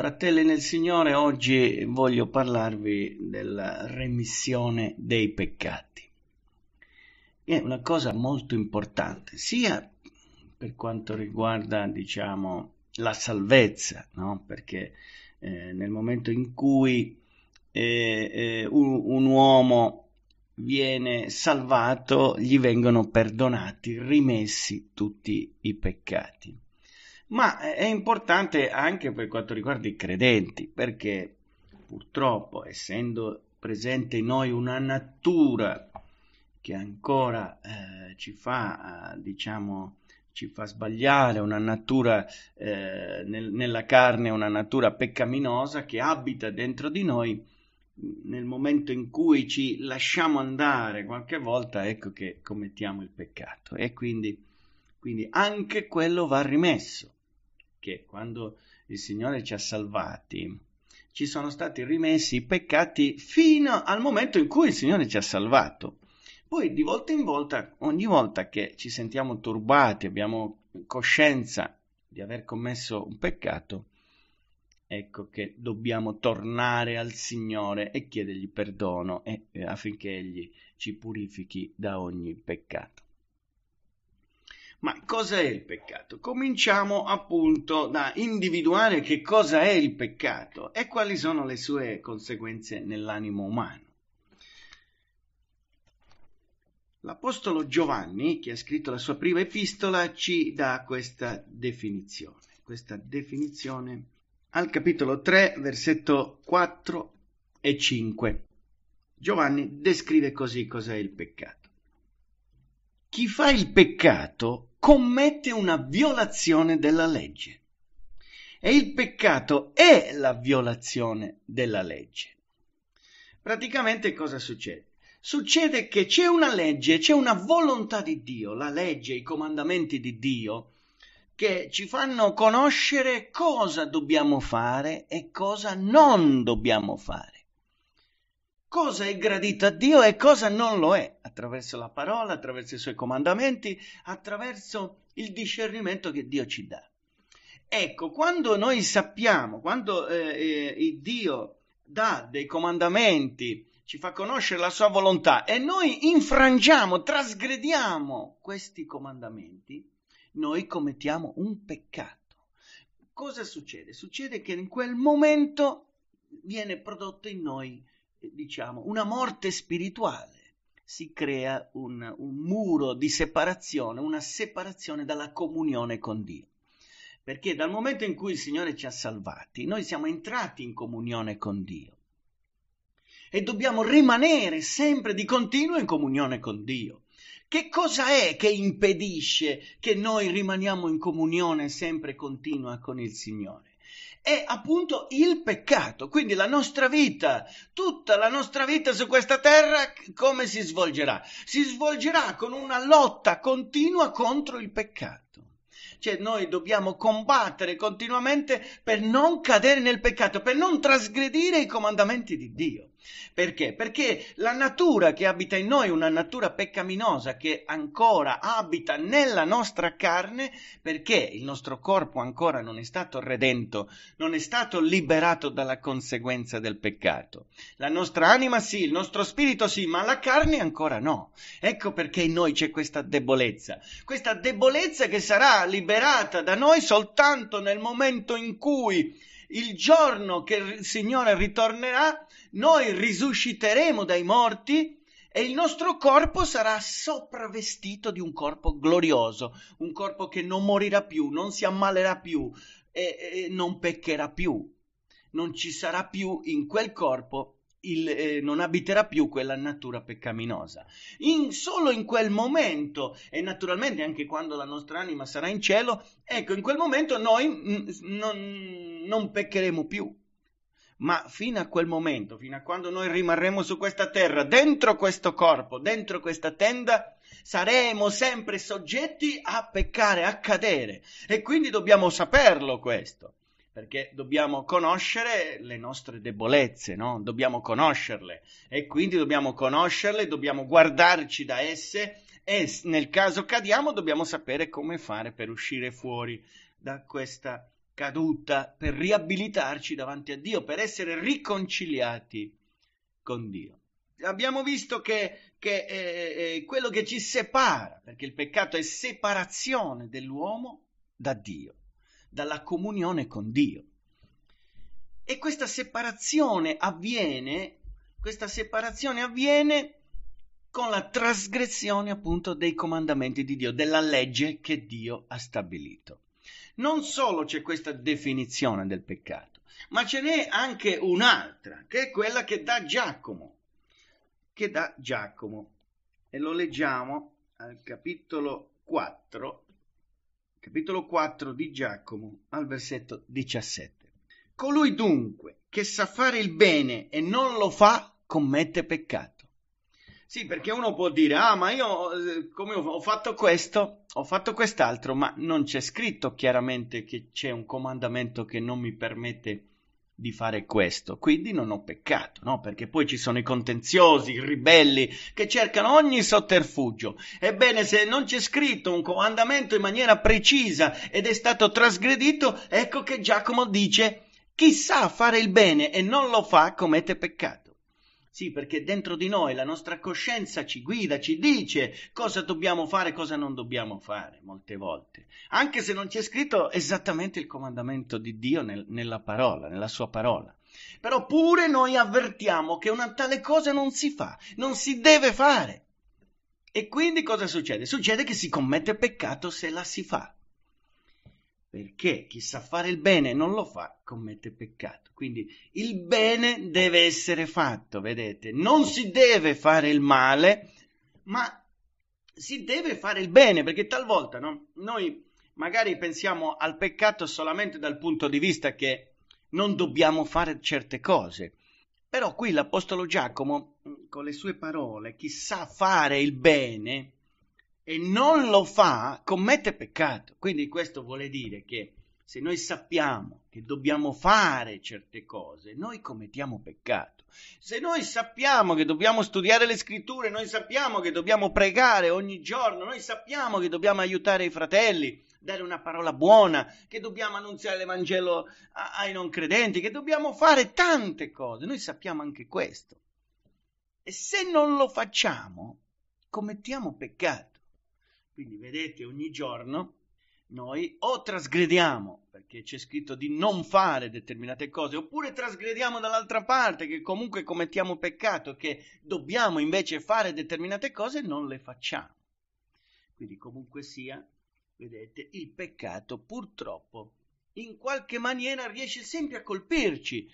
Fratelli nel Signore, oggi voglio parlarvi della remissione dei peccati. È una cosa molto importante, sia per quanto riguarda, diciamo, la salvezza, no? perché eh, nel momento in cui eh, eh, un, un uomo viene salvato, gli vengono perdonati, rimessi tutti i peccati ma è importante anche per quanto riguarda i credenti, perché purtroppo essendo presente in noi una natura che ancora eh, ci fa, eh, diciamo, ci fa sbagliare, una natura eh, nel, nella carne, una natura peccaminosa che abita dentro di noi, nel momento in cui ci lasciamo andare qualche volta, ecco che commettiamo il peccato e quindi, quindi anche quello va rimesso che quando il Signore ci ha salvati, ci sono stati rimessi i peccati fino al momento in cui il Signore ci ha salvato. Poi di volta in volta, ogni volta che ci sentiamo turbati, abbiamo coscienza di aver commesso un peccato, ecco che dobbiamo tornare al Signore e chiedergli perdono e, affinché Egli ci purifichi da ogni peccato. Ma cos'è il peccato? Cominciamo appunto da individuare che cosa è il peccato e quali sono le sue conseguenze nell'animo umano. L'Apostolo Giovanni, che ha scritto la sua prima epistola, ci dà questa definizione. Questa definizione al capitolo 3, versetto 4 e 5. Giovanni descrive così cos'è il peccato. Chi fa il peccato commette una violazione della legge. E il peccato è la violazione della legge. Praticamente cosa succede? Succede che c'è una legge, c'è una volontà di Dio, la legge, i comandamenti di Dio, che ci fanno conoscere cosa dobbiamo fare e cosa non dobbiamo fare cosa è gradito a Dio e cosa non lo è, attraverso la parola, attraverso i suoi comandamenti, attraverso il discernimento che Dio ci dà. Ecco, quando noi sappiamo, quando eh, eh, Dio dà dei comandamenti, ci fa conoscere la sua volontà e noi infrangiamo, trasgrediamo questi comandamenti, noi commettiamo un peccato. Cosa succede? Succede che in quel momento viene prodotto in noi diciamo, una morte spirituale. Si crea un, un muro di separazione, una separazione dalla comunione con Dio. Perché dal momento in cui il Signore ci ha salvati, noi siamo entrati in comunione con Dio e dobbiamo rimanere sempre di continuo in comunione con Dio. Che cosa è che impedisce che noi rimaniamo in comunione sempre continua con il Signore? è appunto il peccato, quindi la nostra vita, tutta la nostra vita su questa terra come si svolgerà? Si svolgerà con una lotta continua contro il peccato. Cioè noi dobbiamo combattere continuamente per non cadere nel peccato, per non trasgredire i comandamenti di Dio. Perché? Perché la natura che abita in noi, una natura peccaminosa che ancora abita nella nostra carne, perché il nostro corpo ancora non è stato redento, non è stato liberato dalla conseguenza del peccato. La nostra anima sì, il nostro spirito sì, ma la carne ancora no. Ecco perché in noi c'è questa debolezza, questa debolezza che sarà liberata da noi soltanto nel momento in cui il giorno che il Signore ritornerà noi risusciteremo dai morti e il nostro corpo sarà sopravvestito di un corpo glorioso, un corpo che non morirà più, non si ammalerà più e, e non peccherà più. Non ci sarà più in quel corpo il, eh, non abiterà più quella natura peccaminosa. In, solo in quel momento, e naturalmente anche quando la nostra anima sarà in cielo, ecco, in quel momento noi mh, mm, non, non peccheremo più ma fino a quel momento, fino a quando noi rimarremo su questa terra, dentro questo corpo, dentro questa tenda, saremo sempre soggetti a peccare, a cadere. E quindi dobbiamo saperlo questo, perché dobbiamo conoscere le nostre debolezze, no? Dobbiamo conoscerle. E quindi dobbiamo conoscerle, dobbiamo guardarci da esse e nel caso cadiamo dobbiamo sapere come fare per uscire fuori da questa caduta, per riabilitarci davanti a Dio, per essere riconciliati con Dio. Abbiamo visto che, che è, eh, eh, eh, quello che ci separa, perché il peccato è separazione dell'uomo da Dio, dalla comunione con Dio. E questa separazione avviene, questa separazione avviene con la trasgressione appunto dei comandamenti di Dio, della legge che Dio ha stabilito. Non solo c'è questa definizione del peccato, ma ce n'è anche un'altra, che è quella che dà Giacomo, che dà Giacomo. E lo leggiamo al capitolo 4, capitolo 4 di Giacomo, al versetto 17. Colui dunque che sa fare il bene e non lo fa, commette peccato sì, perché uno può dire, ah, ma io eh, come ho fatto questo, ho fatto quest'altro, ma non c'è scritto chiaramente che c'è un comandamento che non mi permette di fare questo, quindi non ho peccato, no? Perché poi ci sono i contenziosi, i ribelli che cercano ogni sotterfugio. Ebbene, se non c'è scritto un comandamento in maniera precisa ed è stato trasgredito, ecco che Giacomo dice chi sa fare il bene e non lo fa commette peccato. Sì, perché dentro di noi la nostra coscienza ci guida, ci dice cosa dobbiamo fare, cosa non dobbiamo fare molte volte, anche se non c'è scritto esattamente il comandamento di Dio nel, nella parola, nella sua parola. Però pure noi avvertiamo che una tale cosa non si fa, non si deve fare. E quindi cosa succede? Succede che si commette peccato se la si fa perché chi sa fare il bene e non lo fa commette peccato. Quindi il bene deve essere fatto, vedete, non si deve fare il male, ma si deve fare il bene, perché talvolta no? noi magari pensiamo al peccato solamente dal punto di vista che non dobbiamo fare certe cose. Però qui l'Apostolo Giacomo, con le sue parole, chi sa fare il bene, e non lo fa, commette peccato. Quindi questo vuole dire che se noi sappiamo che dobbiamo fare certe cose, noi commettiamo peccato. Se noi sappiamo che dobbiamo studiare le scritture, noi sappiamo che dobbiamo pregare ogni giorno, noi sappiamo che dobbiamo aiutare i fratelli, dare una parola buona, che dobbiamo annunziare l'Evangelo ai non credenti, che dobbiamo fare tante cose. Noi sappiamo anche questo. E se non lo facciamo, commettiamo peccato. Quindi vedete ogni giorno noi o trasgrediamo perché c'è scritto di non fare determinate cose oppure trasgrediamo dall'altra parte che comunque commettiamo peccato che dobbiamo invece fare determinate cose e non le facciamo. Quindi comunque sia, vedete, il peccato purtroppo in qualche maniera riesce sempre a colpirci,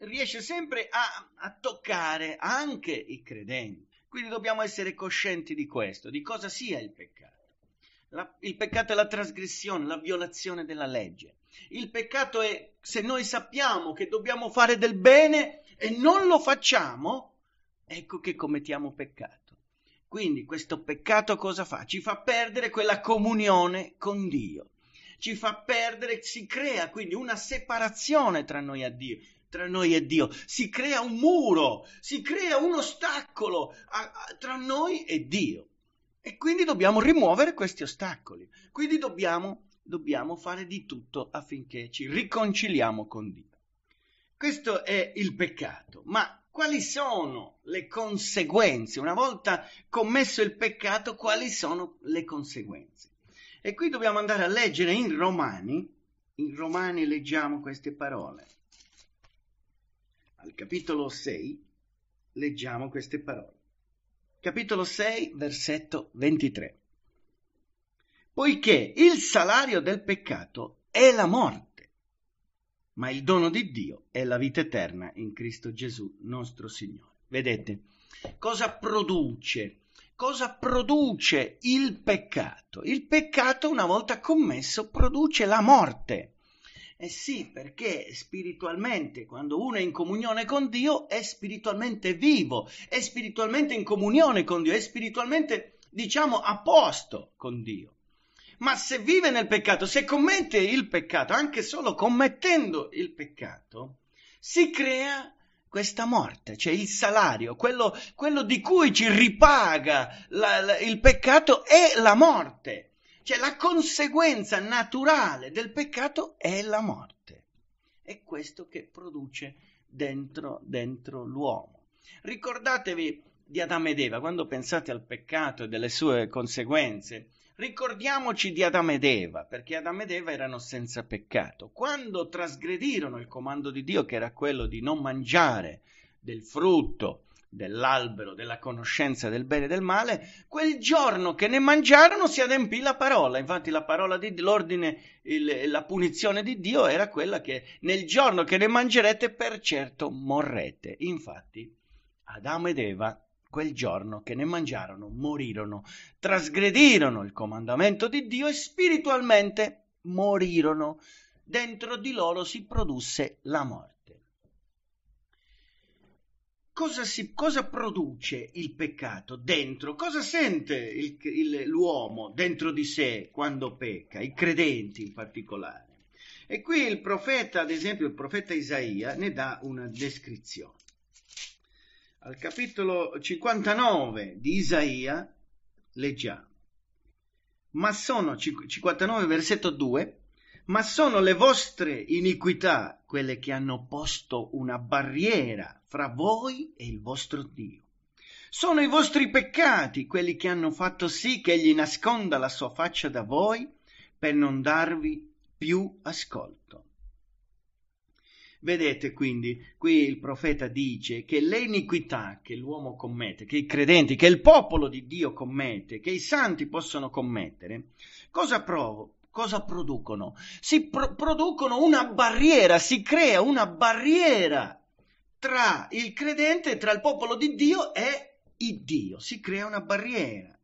riesce sempre a, a, toccare anche i credenti. Quindi dobbiamo essere coscienti di questo, di cosa sia il peccato. La, il peccato è la trasgressione, la violazione della legge. Il peccato è se noi sappiamo che dobbiamo fare del bene e non lo facciamo, ecco che commettiamo peccato. Quindi questo peccato cosa fa? Ci fa perdere quella comunione con Dio. Ci fa perdere, si crea quindi una separazione tra noi e Dio, tra noi e Dio. Si crea un muro, si crea un ostacolo a, a, tra noi e Dio. E quindi dobbiamo rimuovere questi ostacoli. Quindi dobbiamo, dobbiamo fare di tutto affinché ci riconciliamo con Dio. Questo è il peccato, ma quali sono le conseguenze? Una volta commesso il peccato, quali sono le conseguenze? E qui dobbiamo andare a leggere in Romani, in Romani leggiamo queste parole. Al capitolo 6 leggiamo queste parole capitolo 6, versetto 23. Poiché il salario del peccato è la morte, ma il dono di Dio è la vita eterna in Cristo Gesù nostro Signore. Vedete, cosa produce? Cosa produce il peccato? Il peccato, una volta commesso, produce la morte. Eh sì, perché spiritualmente, quando uno è in comunione con Dio, è spiritualmente vivo, è spiritualmente in comunione con Dio, è spiritualmente, diciamo, a posto con Dio. Ma se vive nel peccato, se commette il peccato, anche solo commettendo il peccato, si crea questa morte, cioè il salario, quello, quello di cui ci ripaga la, la, il peccato è la morte cioè la conseguenza naturale del peccato è la morte. È questo che produce dentro, dentro l'uomo. Ricordatevi di Adamo ed Eva, quando pensate al peccato e delle sue conseguenze, ricordiamoci di Adamo ed Eva, perché Adamo ed Eva erano senza peccato. Quando trasgredirono il comando di Dio, che era quello di non mangiare del frutto dell'albero della conoscenza del bene e del male, quel giorno che ne mangiarono si adempì la parola. Infatti la parola di l'ordine, il, la punizione di Dio era quella che nel giorno che ne mangerete per certo morrete. Infatti Adamo ed Eva quel giorno che ne mangiarono morirono, trasgredirono il comandamento di Dio e spiritualmente morirono. Dentro di loro si produsse la morte cosa, si, cosa produce il peccato dentro? Cosa sente il, il, l'uomo dentro di sé quando pecca, i credenti in particolare? E qui il profeta, ad esempio il profeta Isaia, ne dà una descrizione. Al capitolo 59 di Isaia leggiamo, ma sono 59 versetto 2, ma sono le vostre iniquità quelle che hanno posto una barriera fra voi e il vostro Dio. Sono i vostri peccati quelli che hanno fatto sì che egli nasconda la sua faccia da voi per non darvi più ascolto. Vedete quindi, qui il profeta dice che le iniquità che l'uomo commette, che i credenti, che il popolo di Dio commette, che i santi possono commettere, cosa provo- cosa producono? Si pro- producono una barriera, si crea una barriera tra il credente, tra il popolo di Dio e il Dio, si crea una barriera.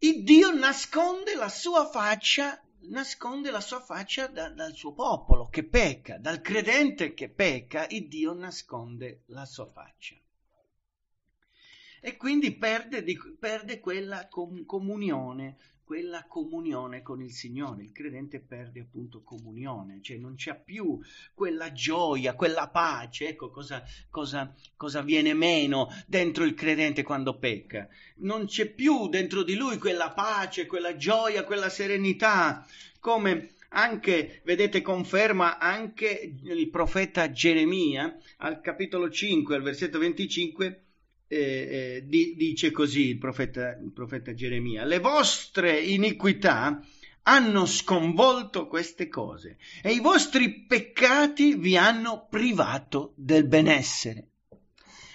Il Dio nasconde la sua faccia, nasconde la sua faccia da, dal suo popolo che pecca, dal credente che pecca, il Dio nasconde la sua faccia. E quindi perde, di, perde quella com- comunione quella comunione con il Signore. Il credente perde appunto comunione, cioè non c'è più quella gioia, quella pace, ecco cosa, cosa, cosa viene meno dentro il credente quando pecca. Non c'è più dentro di lui quella pace, quella gioia, quella serenità, come anche, vedete, conferma anche il profeta Geremia al capitolo 5, al versetto 25, eh, eh, di, dice così il profeta, il profeta Geremia, le vostre iniquità hanno sconvolto queste cose e i vostri peccati vi hanno privato del benessere.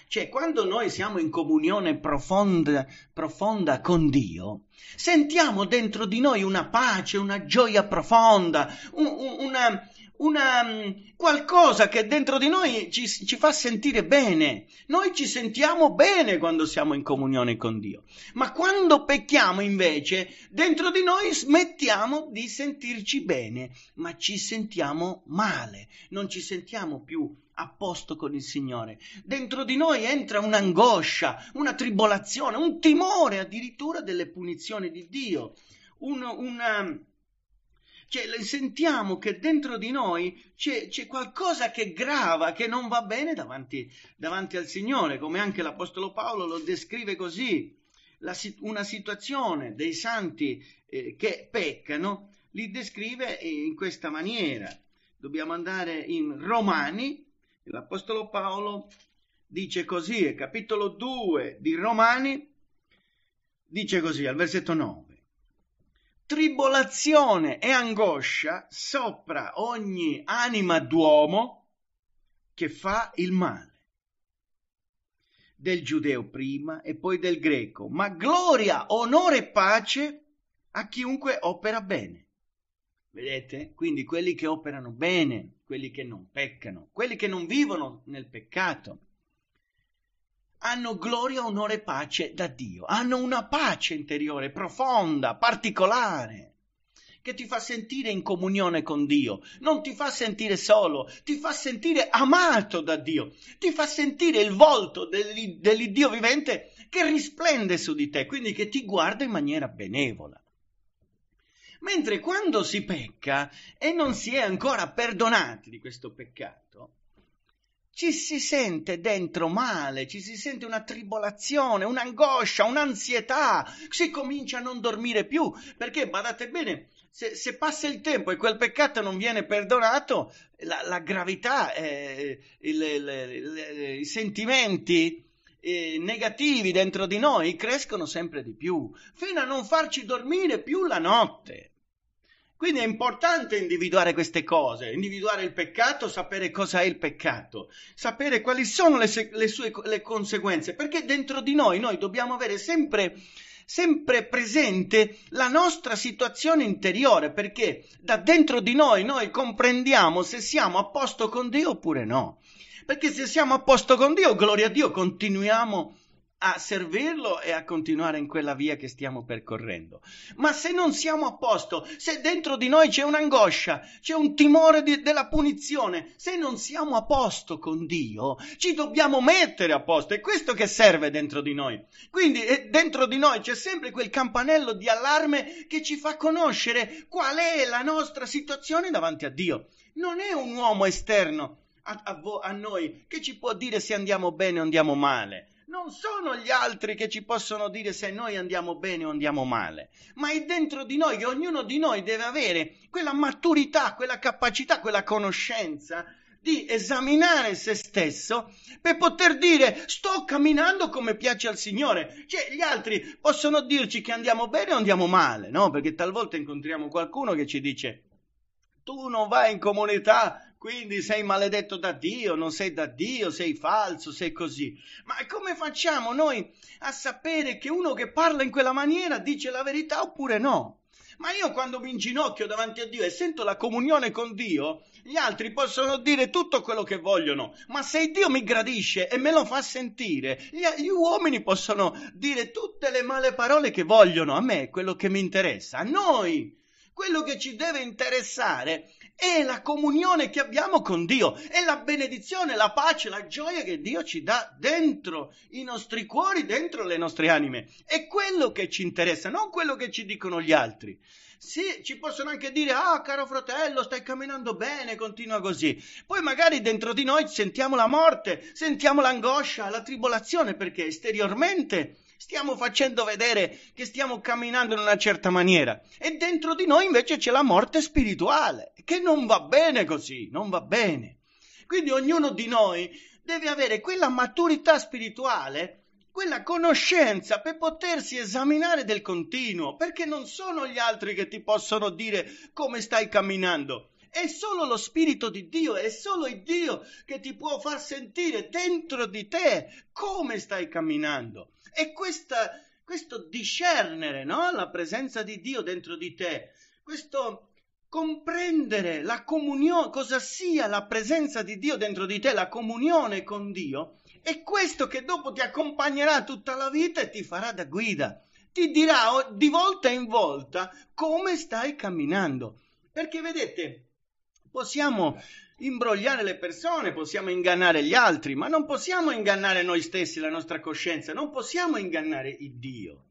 Cioè, quando noi siamo in comunione profonda, profonda, con Dio, sentiamo dentro di noi una pace, una gioia profonda, un, una, una, mm, qualcosa che dentro di noi ci, ci, fa sentire bene. Noi ci sentiamo bene quando siamo in comunione con Dio, ma quando pecchiamo invece, dentro di noi smettiamo di sentirci bene, ma ci sentiamo male, non ci sentiamo più a posto con il Signore. Dentro di noi entra un'angoscia, una tribolazione, un timore addirittura delle punizioni di Dio. Un, una, cioè, sentiamo che dentro di noi c'è, c'è, qualcosa che grava, che non va bene davanti, davanti al Signore, come anche l'Apostolo Paolo lo descrive così. La, una situazione dei santi eh, che peccano li descrive in questa maniera. Dobbiamo andare in Romani, l'Apostolo Paolo dice così, capitolo 2 di Romani, dice così al versetto 9 tribolazione e angoscia sopra ogni anima d'uomo che fa il male. Del giudeo prima e poi del greco, ma gloria, onore e pace a chiunque opera bene. Vedete? Quindi quelli che operano bene, quelli che non peccano, quelli che non vivono nel peccato, hanno gloria, onore e pace da Dio, hanno una pace interiore profonda, particolare, che ti fa sentire in comunione con Dio, non ti fa sentire solo, ti fa sentire amato da Dio, ti fa sentire il volto dell'Iddio vivente che risplende su di te, quindi che ti guarda in maniera benevola. Mentre quando si pecca e non si è ancora perdonati di questo peccato, ci si sente dentro male, ci si sente una tribolazione, un'angoscia, un'ansietà, si comincia a non dormire più, perché badate bene, se, se passa il tempo e quel peccato non viene perdonato, la, la gravità, eh, il, il, il, i sentimenti eh, negativi dentro di noi crescono sempre di più, fino a non farci dormire più la notte. Quindi è importante individuare queste cose, individuare il peccato, sapere cosa è il peccato, sapere quali sono le, se- le sue le conseguenze, perché dentro di noi noi dobbiamo avere sempre sempre presente la nostra situazione interiore, perché da dentro di noi noi comprendiamo se siamo a posto con Dio oppure no. Perché se siamo a posto con Dio, gloria a Dio, continuiamo a a servirlo e a continuare in quella via che stiamo percorrendo. Ma se non siamo a posto, se dentro di noi c'è un'angoscia, c'è un timore di, della punizione, se non siamo a posto con Dio, ci dobbiamo mettere a posto. È questo che serve dentro di noi. Quindi eh, dentro di noi c'è sempre quel campanello di allarme che ci fa conoscere qual è la nostra situazione davanti a Dio. Non è un uomo esterno a, a, vo- a noi che ci può dire se andiamo bene o andiamo male non sono gli altri che ci possono dire se noi andiamo bene o andiamo male, ma è dentro di noi che ognuno di noi deve avere quella maturità, quella capacità, quella conoscenza di esaminare se stesso per poter dire sto camminando come piace al Signore. Cioè, gli altri possono dirci che andiamo bene o andiamo male, no? Perché talvolta incontriamo qualcuno che ci dice tu non vai in comunità quindi sei maledetto da Dio, non sei da Dio, sei falso, sei così. Ma come facciamo noi a sapere che uno che parla in quella maniera dice la verità oppure no? Ma io quando mi inginocchio davanti a Dio e sento la comunione con Dio, gli altri possono dire tutto quello che vogliono, ma se Dio mi gradisce e me lo fa sentire, gli, gli uomini possono dire tutte le male parole che vogliono, a me quello che mi interessa, a noi quello che ci deve interessare è la comunione che abbiamo con Dio, è la benedizione, la pace, la gioia che Dio ci dà dentro i nostri cuori, dentro le nostre anime. È quello che ci interessa, non quello che ci dicono gli altri. Sì, ci possono anche dire, ah caro fratello, stai camminando bene, continua così. Poi magari dentro di noi sentiamo la morte, sentiamo l'angoscia, la tribolazione, perché esteriormente stiamo facendo vedere che stiamo camminando in una certa maniera e dentro di noi invece c'è la morte spirituale, che non va bene così, non va bene. Quindi ognuno di noi deve avere quella maturità spirituale quella conoscenza per potersi esaminare del continuo, perché non sono gli altri che ti possono dire come stai camminando, è solo lo Spirito di Dio, è solo il Dio che ti può far sentire dentro di te come stai camminando. E questa, questo discernere no? la presenza di Dio dentro di te, questo comprendere la comunione, cosa sia la presenza di Dio dentro di te, la comunione con Dio, è questo che dopo ti accompagnerà tutta la vita e ti farà da guida. Ti dirà di volta in volta come stai camminando. Perché vedete, Possiamo imbrogliare le persone, possiamo ingannare gli altri, ma non possiamo ingannare noi stessi, la nostra coscienza, non possiamo ingannare il Dio.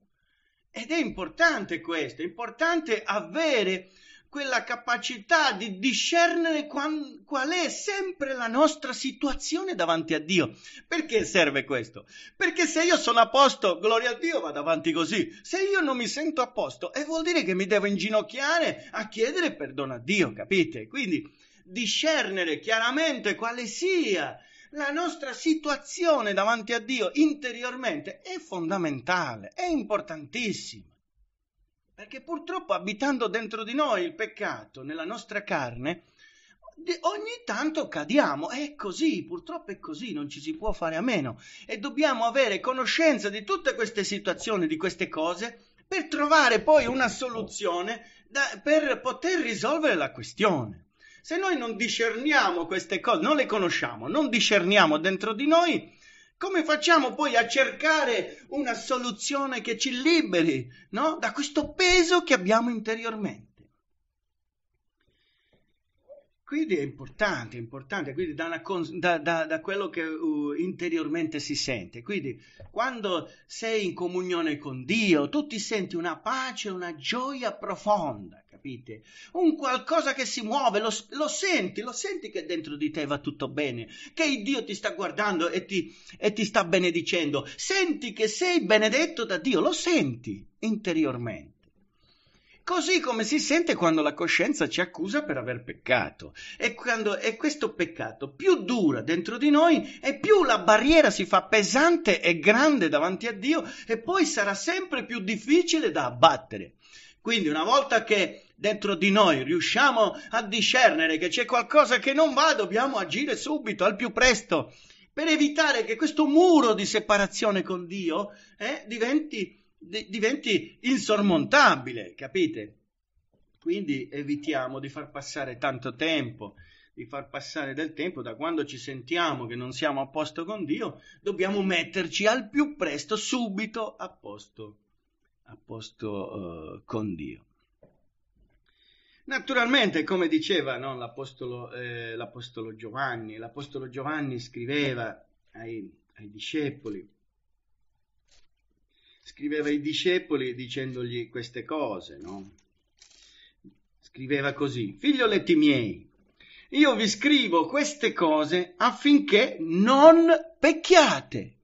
Ed è importante questo, è importante avere quella capacità di discernere qual, qual è sempre la nostra situazione davanti a Dio. Perché serve questo? Perché se io sono a posto, gloria a Dio, vado avanti così. Se io non mi sento a posto, e eh, vuol dire che mi devo inginocchiare a chiedere perdono a Dio, capite? Quindi discernere chiaramente quale sia la nostra situazione davanti a Dio interiormente è fondamentale, è importantissima. Perché purtroppo abitando dentro di noi il peccato, nella nostra carne, ogni tanto cadiamo. È così, purtroppo è così, non ci si può fare a meno. E dobbiamo avere conoscenza di tutte queste situazioni, di queste cose, per trovare poi una soluzione da, per poter risolvere la questione. Se noi non discerniamo queste cose, non le conosciamo, non discerniamo dentro di noi, come facciamo poi a cercare una soluzione che ci liberi no? da questo peso che abbiamo interiormente? Quindi è importante, è importante, quindi da, una, da, da, da quello che uh, interiormente si sente. Quindi quando sei in comunione con Dio, tu ti senti una pace, una gioia profonda capite? Un qualcosa che si muove, lo, lo, senti, lo senti che dentro di te va tutto bene, che il Dio ti sta guardando e ti, e ti sta benedicendo. Senti che sei benedetto da Dio, lo senti interiormente. Così come si sente quando la coscienza ci accusa per aver peccato. E, quando, e questo peccato più dura dentro di noi e più la barriera si fa pesante e grande davanti a Dio e poi sarà sempre più difficile da abbattere. Quindi una volta che dentro di noi riusciamo a discernere che c'è qualcosa che non va, dobbiamo agire subito, al più presto, per evitare che questo muro di separazione con Dio eh, diventi, di, diventi insormontabile, capite? Quindi evitiamo di far passare tanto tempo di far passare del tempo, da quando ci sentiamo che non siamo a posto con Dio, dobbiamo metterci al più presto, subito a posto, a posto uh, con Dio. Naturalmente, come diceva no, l'apostolo, eh, l'Apostolo Giovanni, l'Apostolo Giovanni scriveva ai, ai discepoli, scriveva ai discepoli dicendogli queste cose, no? Scriveva così, figlioletti miei, io vi scrivo queste cose affinché non pecchiate.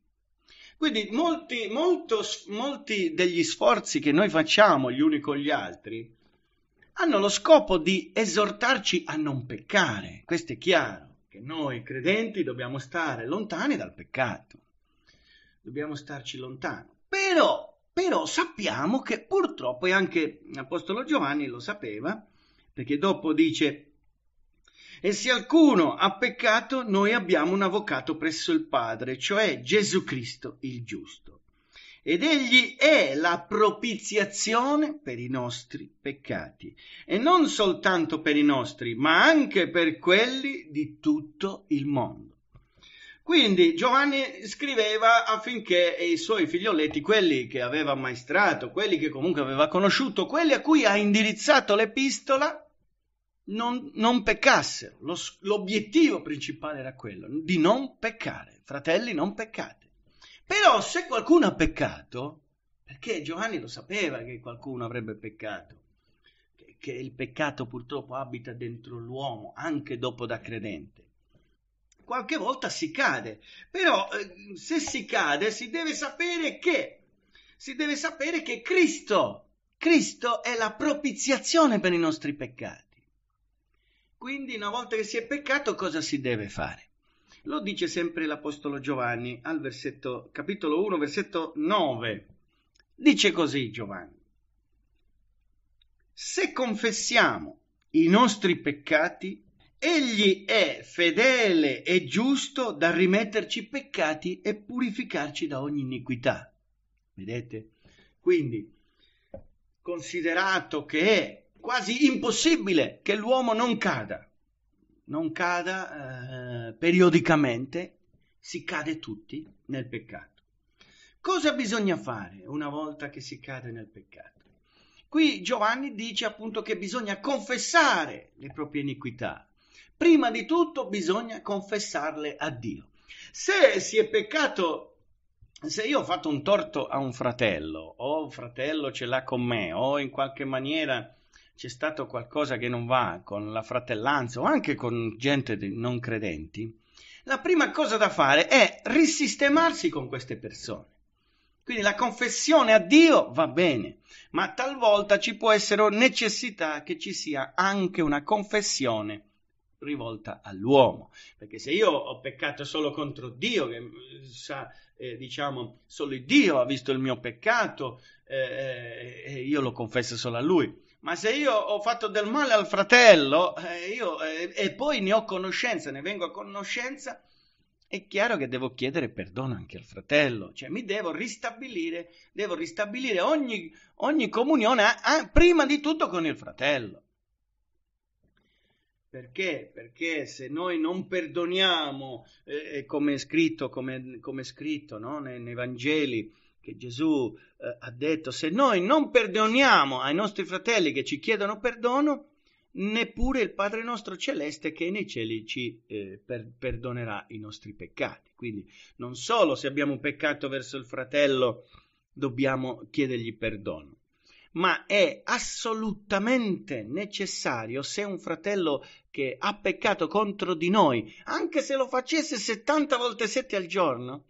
Quindi molti, molto, molti degli sforzi che noi facciamo gli uni con gli altri hanno lo scopo di esortarci a non peccare. Questo è chiaro, che noi credenti dobbiamo stare lontani dal peccato, dobbiamo starci lontani. Però, però sappiamo che purtroppo, e anche l'Apostolo Giovanni lo sapeva, perché dopo dice e se alcuno ha peccato, noi abbiamo un avvocato presso il Padre, cioè Gesù Cristo il giusto ed egli è la propiziazione per i nostri peccati, e non soltanto per i nostri, ma anche per quelli di tutto il mondo. Quindi Giovanni scriveva affinché i suoi figlioletti, quelli che aveva maestrato, quelli che comunque aveva conosciuto, quelli a cui ha indirizzato l'epistola, non, non peccassero. Lo, l'obiettivo principale era quello, di non peccare. Fratelli, non peccate. Però se qualcuno ha peccato, perché Giovanni lo sapeva che qualcuno avrebbe peccato, che, che il peccato purtroppo abita dentro l'uomo, anche dopo da credente qualche volta si cade, però eh, se si cade si deve sapere che si deve sapere che Cristo, Cristo è la propiziazione per i nostri peccati. Quindi una volta che si è peccato cosa si deve fare? Lo dice sempre l'Apostolo Giovanni al versetto, capitolo 1, versetto 9. Dice così Giovanni. Se confessiamo i nostri peccati, egli è fedele e giusto da rimetterci peccati e purificarci da ogni iniquità. Vedete? Quindi, considerato che è quasi impossibile che l'uomo non cada, non cada eh, periodicamente, si cade tutti nel peccato. Cosa bisogna fare una volta che si cade nel peccato? Qui Giovanni dice appunto che bisogna confessare le proprie iniquità. Prima di tutto bisogna confessarle a Dio. Se si è peccato se io ho fatto un torto a un fratello, o un fratello ce l'ha con me, o in qualche maniera c'è stato qualcosa che non va con la fratellanza o anche con gente non credenti, la prima cosa da fare è risistemarsi con queste persone. Quindi la confessione a Dio va bene, ma talvolta ci può essere necessità che ci sia anche una confessione rivolta all'uomo, perché se io ho peccato solo contro Dio, che eh, sa, eh, diciamo, solo Dio ha visto il mio peccato, eh, eh, io lo confesso solo a Lui ma se io ho fatto del male al fratello eh, io, eh, e poi ne ho conoscenza, ne vengo a conoscenza, è chiaro che devo chiedere perdono anche al fratello, cioè mi devo ristabilire, devo ristabilire ogni, ogni comunione a, a, prima di tutto con il fratello. Perché? Perché se noi non perdoniamo, eh, eh come è scritto, come, come è scritto no? nei, nei Vangeli, che Gesù eh, ha detto, se noi non perdoniamo ai nostri fratelli che ci chiedono perdono, neppure il Padre nostro celeste che è nei cieli ci eh, per- perdonerà i nostri peccati. Quindi non solo se abbiamo peccato verso il fratello dobbiamo chiedergli perdono, ma è assolutamente necessario se un fratello che ha peccato contro di noi, anche se lo facesse 70 volte 7 al giorno,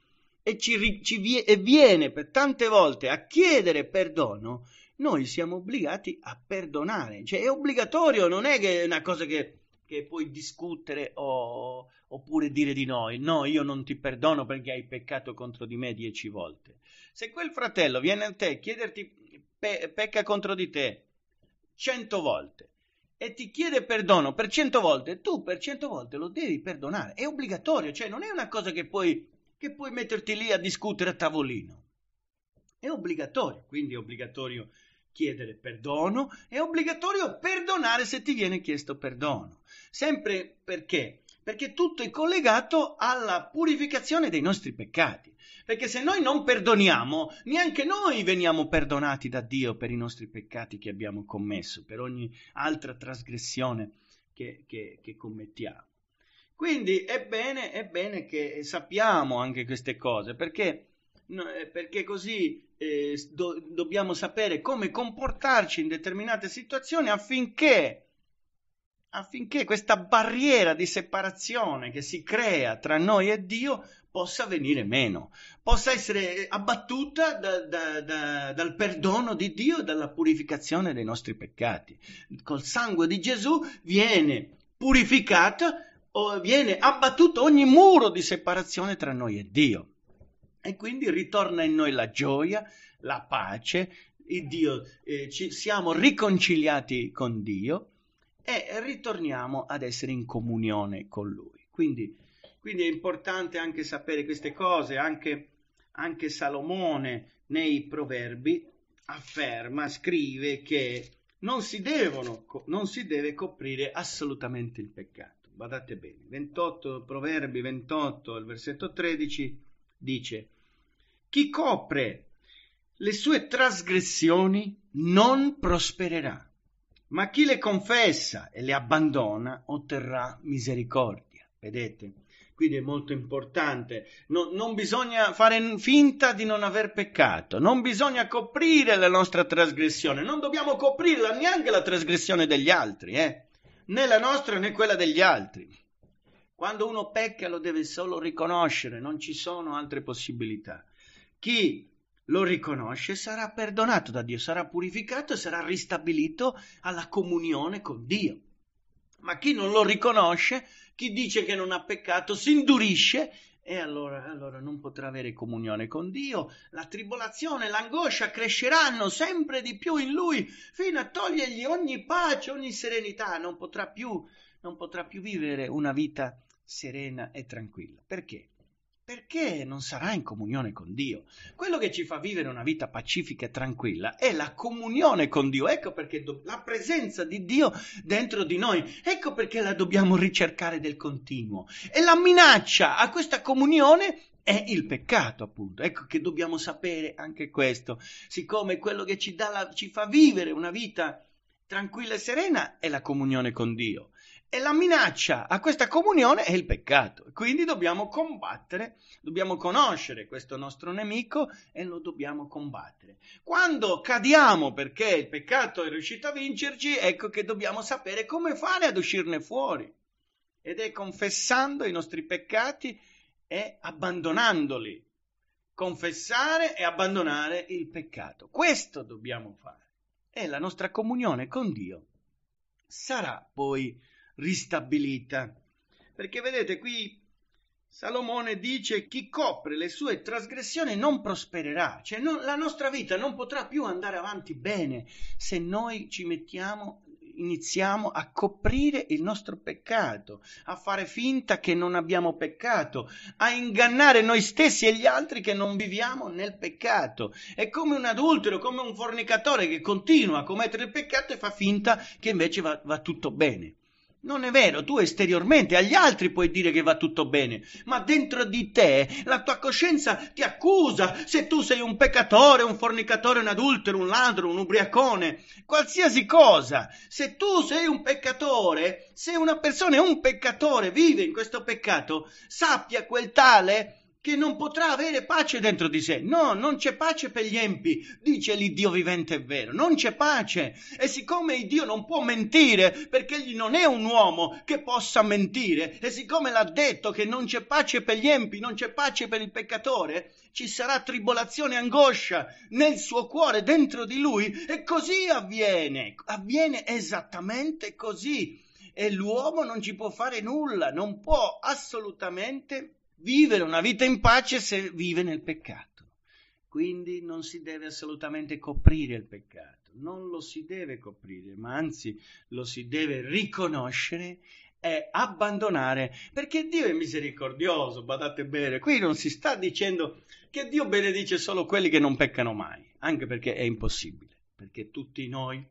e ci, ci e viene per tante volte a chiedere perdono, noi siamo obbligati a perdonare. Cioè è obbligatorio, non è che è una cosa che, che puoi discutere o, oppure dire di noi. No, io non ti perdono perché hai peccato contro di me dieci volte. Se quel fratello viene a te e chiederti pe, pecca contro di te cento volte e ti chiede perdono per cento volte, tu per cento volte lo devi perdonare. È obbligatorio, cioè non è una cosa che puoi che puoi metterti lì a discutere a tavolino. È obbligatorio, quindi è obbligatorio chiedere perdono, è obbligatorio perdonare se ti viene chiesto perdono. Sempre perché? Perché tutto è collegato alla purificazione dei nostri peccati. Perché se noi non perdoniamo, neanche noi veniamo perdonati da Dio per i nostri peccati che abbiamo commesso, per ogni altra trasgressione che, che, che commettiamo. Quindi è bene, è bene che sappiamo anche queste cose, perché, eh, perché così eh, do, dobbiamo sapere come comportarci in determinate situazioni affinché, affinché questa barriera di separazione che si crea tra noi e Dio possa venire meno, possa essere eh, abbattuta da, da, da, dal perdono di Dio e dalla purificazione dei nostri peccati. Col sangue di Gesù viene purificato viene abbattuto ogni muro di separazione tra noi e Dio. E quindi ritorna in noi la gioia, la pace, Dio, eh, ci, siamo riconciliati con Dio e ritorniamo ad essere in comunione con Lui. Quindi, quindi è importante anche sapere queste cose, anche, anche Salomone nei proverbi afferma, scrive che non si, devono, non si deve coprire assolutamente il peccato. Guardate bene, 28, Proverbi 28, il versetto 13 dice, chi copre le sue trasgressioni non prospererà, ma chi le confessa e le abbandona otterrà misericordia. Vedete? Quindi è molto importante, no, non bisogna fare finta di non aver peccato, non bisogna coprire la nostra trasgressione, non dobbiamo coprirla neanche la trasgressione degli altri, eh? né la nostra né quella degli altri. Quando uno pecca lo deve solo riconoscere, non ci sono altre possibilità. Chi lo riconosce sarà perdonato da Dio, sarà purificato e sarà ristabilito alla comunione con Dio. Ma chi non lo riconosce, chi dice che non ha peccato, si indurisce e allora, allora non potrà avere comunione con Dio, la tribolazione, l'angoscia cresceranno sempre di più in lui fino a togliergli ogni pace, ogni serenità, non potrà più, non potrà più vivere una vita serena e tranquilla. Perché? perché non sarà in comunione con Dio. Quello che ci fa vivere una vita pacifica e tranquilla è la comunione con Dio, ecco perché do- la presenza di Dio dentro di noi, ecco perché la dobbiamo ricercare del continuo. E la minaccia a questa comunione è il peccato, appunto. Ecco che dobbiamo sapere anche questo, siccome quello che ci, la- ci fa vivere una vita tranquilla e serena è la comunione con Dio. E la minaccia a questa comunione è il peccato. Quindi dobbiamo combattere, dobbiamo conoscere questo nostro nemico e lo dobbiamo combattere. Quando cadiamo perché il peccato è riuscito a vincerci, ecco che dobbiamo sapere come fare ad uscirne fuori. Ed è confessando i nostri peccati e abbandonandoli. Confessare e abbandonare il peccato. Questo dobbiamo fare. E la nostra comunione con Dio sarà poi ristabilita. Perché vedete qui Salomone dice chi copre le sue trasgressioni non prospererà, cioè non, la nostra vita non potrà più andare avanti bene se noi ci mettiamo, iniziamo a coprire il nostro peccato, a fare finta che non abbiamo peccato, a ingannare noi stessi e gli altri che non viviamo nel peccato. È come un adultero, come un fornicatore che continua a commettere il peccato e fa finta che invece va, va tutto bene. Non è vero, tu esteriormente agli altri puoi dire che va tutto bene, ma dentro di te la tua coscienza ti accusa se tu sei un peccatore, un fornicatore, un adultero, un ladro, un ubriacone, qualsiasi cosa. Se tu sei un peccatore, se una persona è un peccatore, vive in questo peccato, sappia quel tale che non potrà avere pace dentro di sé. No, non c'è pace per gli empi, dice l'Iddio vivente e vero, non c'è pace. E siccome il Dio non può mentire, perché egli non è un uomo che possa mentire, e siccome l'ha detto che non c'è pace per gli empi, non c'è pace per il peccatore, ci sarà tribolazione e angoscia nel suo cuore, dentro di lui, e così avviene, avviene esattamente così. E l'uomo non ci può fare nulla, non può assolutamente vivere una vita in pace se vive nel peccato. Quindi non si deve assolutamente coprire il peccato, non lo si deve coprire, ma anzi lo si deve riconoscere e abbandonare, perché Dio è misericordioso, badate bene, qui non si sta dicendo che Dio benedice solo quelli che non peccano mai, anche perché è impossibile, perché tutti noi,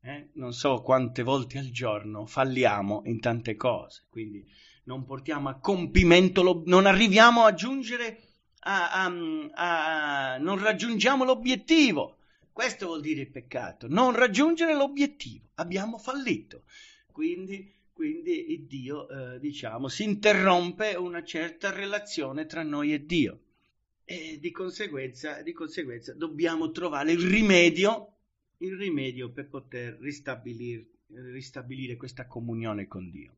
eh, non so quante volte al giorno, falliamo in tante cose, quindi non portiamo a compimento, non arriviamo a giungere a, a, a, non raggiungiamo l'obiettivo. Questo vuol dire il peccato, non raggiungere l'obiettivo. Abbiamo fallito. Quindi, quindi Dio, eh, diciamo, si interrompe una certa relazione tra noi e Dio. E di conseguenza, di conseguenza dobbiamo trovare il rimedio, il rimedio per poter ristabilire, ristabilire questa comunione con Dio.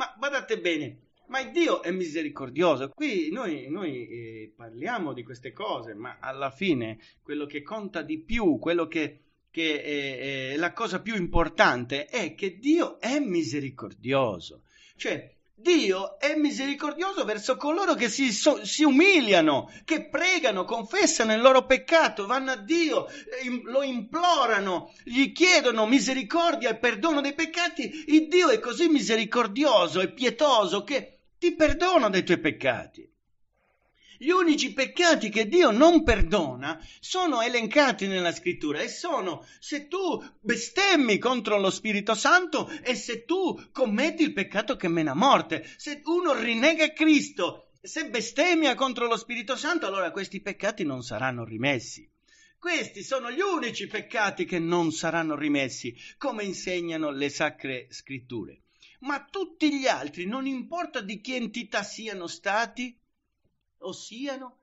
Ma guardate bene, ma Dio è misericordioso. Qui noi, noi eh, parliamo di queste cose, ma alla fine quello che conta di più, quello che, che è, è la cosa più importante è che Dio è misericordioso. Cioè, Dio è misericordioso verso coloro che si, so, si, umiliano, che pregano, confessano il loro peccato, vanno a Dio, eh, lo implorano, gli chiedono misericordia e perdono dei peccati. Il Dio è così misericordioso e pietoso che ti perdona dei tuoi peccati. Gli unici peccati che Dio non perdona sono elencati nella scrittura e sono se tu bestemmi contro lo Spirito Santo e se tu commetti il peccato che mena morte, se uno rinnega Cristo, se bestemmia contro lo Spirito Santo, allora questi peccati non saranno rimessi. Questi sono gli unici peccati che non saranno rimessi, come insegnano le sacre scritture. Ma tutti gli altri, non importa di che entità siano stati, ossiano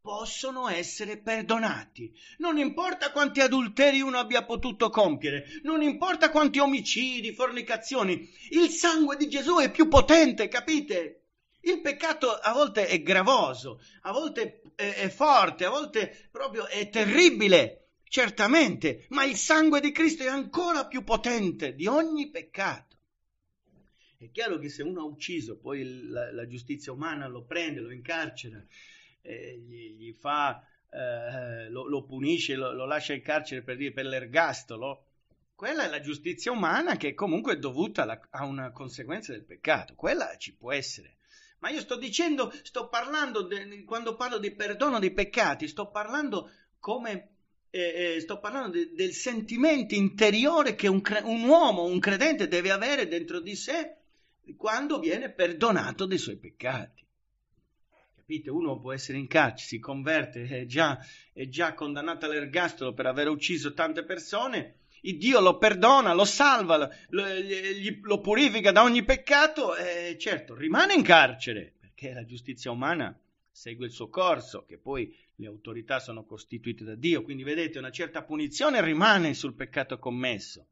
possono essere perdonati. Non importa quanti adulteri uno abbia potuto compiere, non importa quanti omicidi, fornicazioni, il sangue di Gesù è più potente, capite? Il peccato a volte è gravoso, a volte è, è forte, a volte proprio è terribile, certamente, ma il sangue di Cristo è ancora più potente di ogni peccato. È chiaro che se uno ha ucciso, poi la, la giustizia umana lo prende, lo incarcera, eh, gli, gli, fa, eh, lo, lo, punisce, lo, lo, lascia in carcere per, dire, per l'ergastolo, quella è la giustizia umana che comunque è dovuta alla, a una conseguenza del peccato, quella ci può essere. Ma io sto dicendo, sto parlando, de, quando parlo di perdono dei peccati, sto parlando come eh, eh, sto parlando de, del sentimento interiore che un, cre- un, uomo, un credente deve avere dentro di sé quando viene perdonato dei suoi peccati. Capite? Uno può essere in carcere, si converte, è già, è già condannato all'ergastolo per aver ucciso tante persone, il Dio lo perdona, lo salva, lo, gli, lo purifica da ogni peccato e certo rimane in carcere perché la giustizia umana segue il suo corso, che poi le autorità sono costituite da Dio, quindi vedete una certa punizione rimane sul peccato commesso,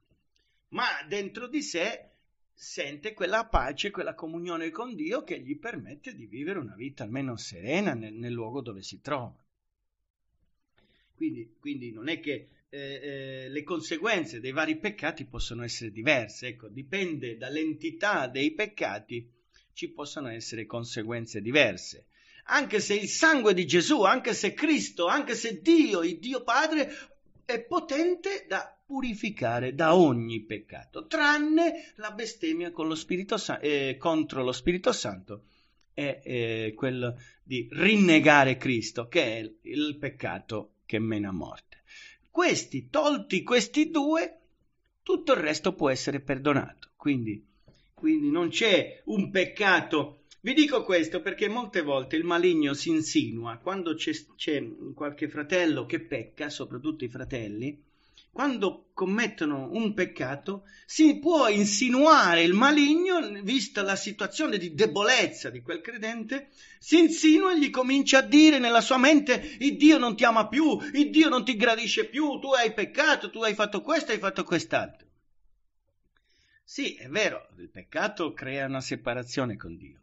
ma dentro di sé sente quella pace, quella comunione con Dio che gli permette di vivere una vita almeno serena nel, nel luogo dove si trova. Quindi, quindi non è che eh, eh, le conseguenze dei vari peccati possono essere diverse, ecco, dipende dall'entità dei peccati, ci possono essere conseguenze diverse. Anche se il sangue di Gesù, anche se Cristo, anche se Dio, il Dio Padre, è potente da purificare da ogni peccato, tranne la bestemmia lo San- eh, contro lo Spirito Santo e eh, quello di rinnegare Cristo, che è il peccato che mena morte. Questi, tolti questi due, tutto il resto può essere perdonato. Quindi, quindi non c'è un peccato. Vi dico questo perché molte volte il maligno si insinua quando c'è, c'è qualche fratello che pecca, soprattutto i fratelli, quando commettono un peccato si può insinuare il maligno, vista la situazione di debolezza di quel credente, si insinua e gli comincia a dire nella sua mente il Dio non ti ama più, il Dio non ti gradisce più, tu hai peccato, tu hai fatto questo, hai fatto quest'altro. Sì, è vero, il peccato crea una separazione con Dio,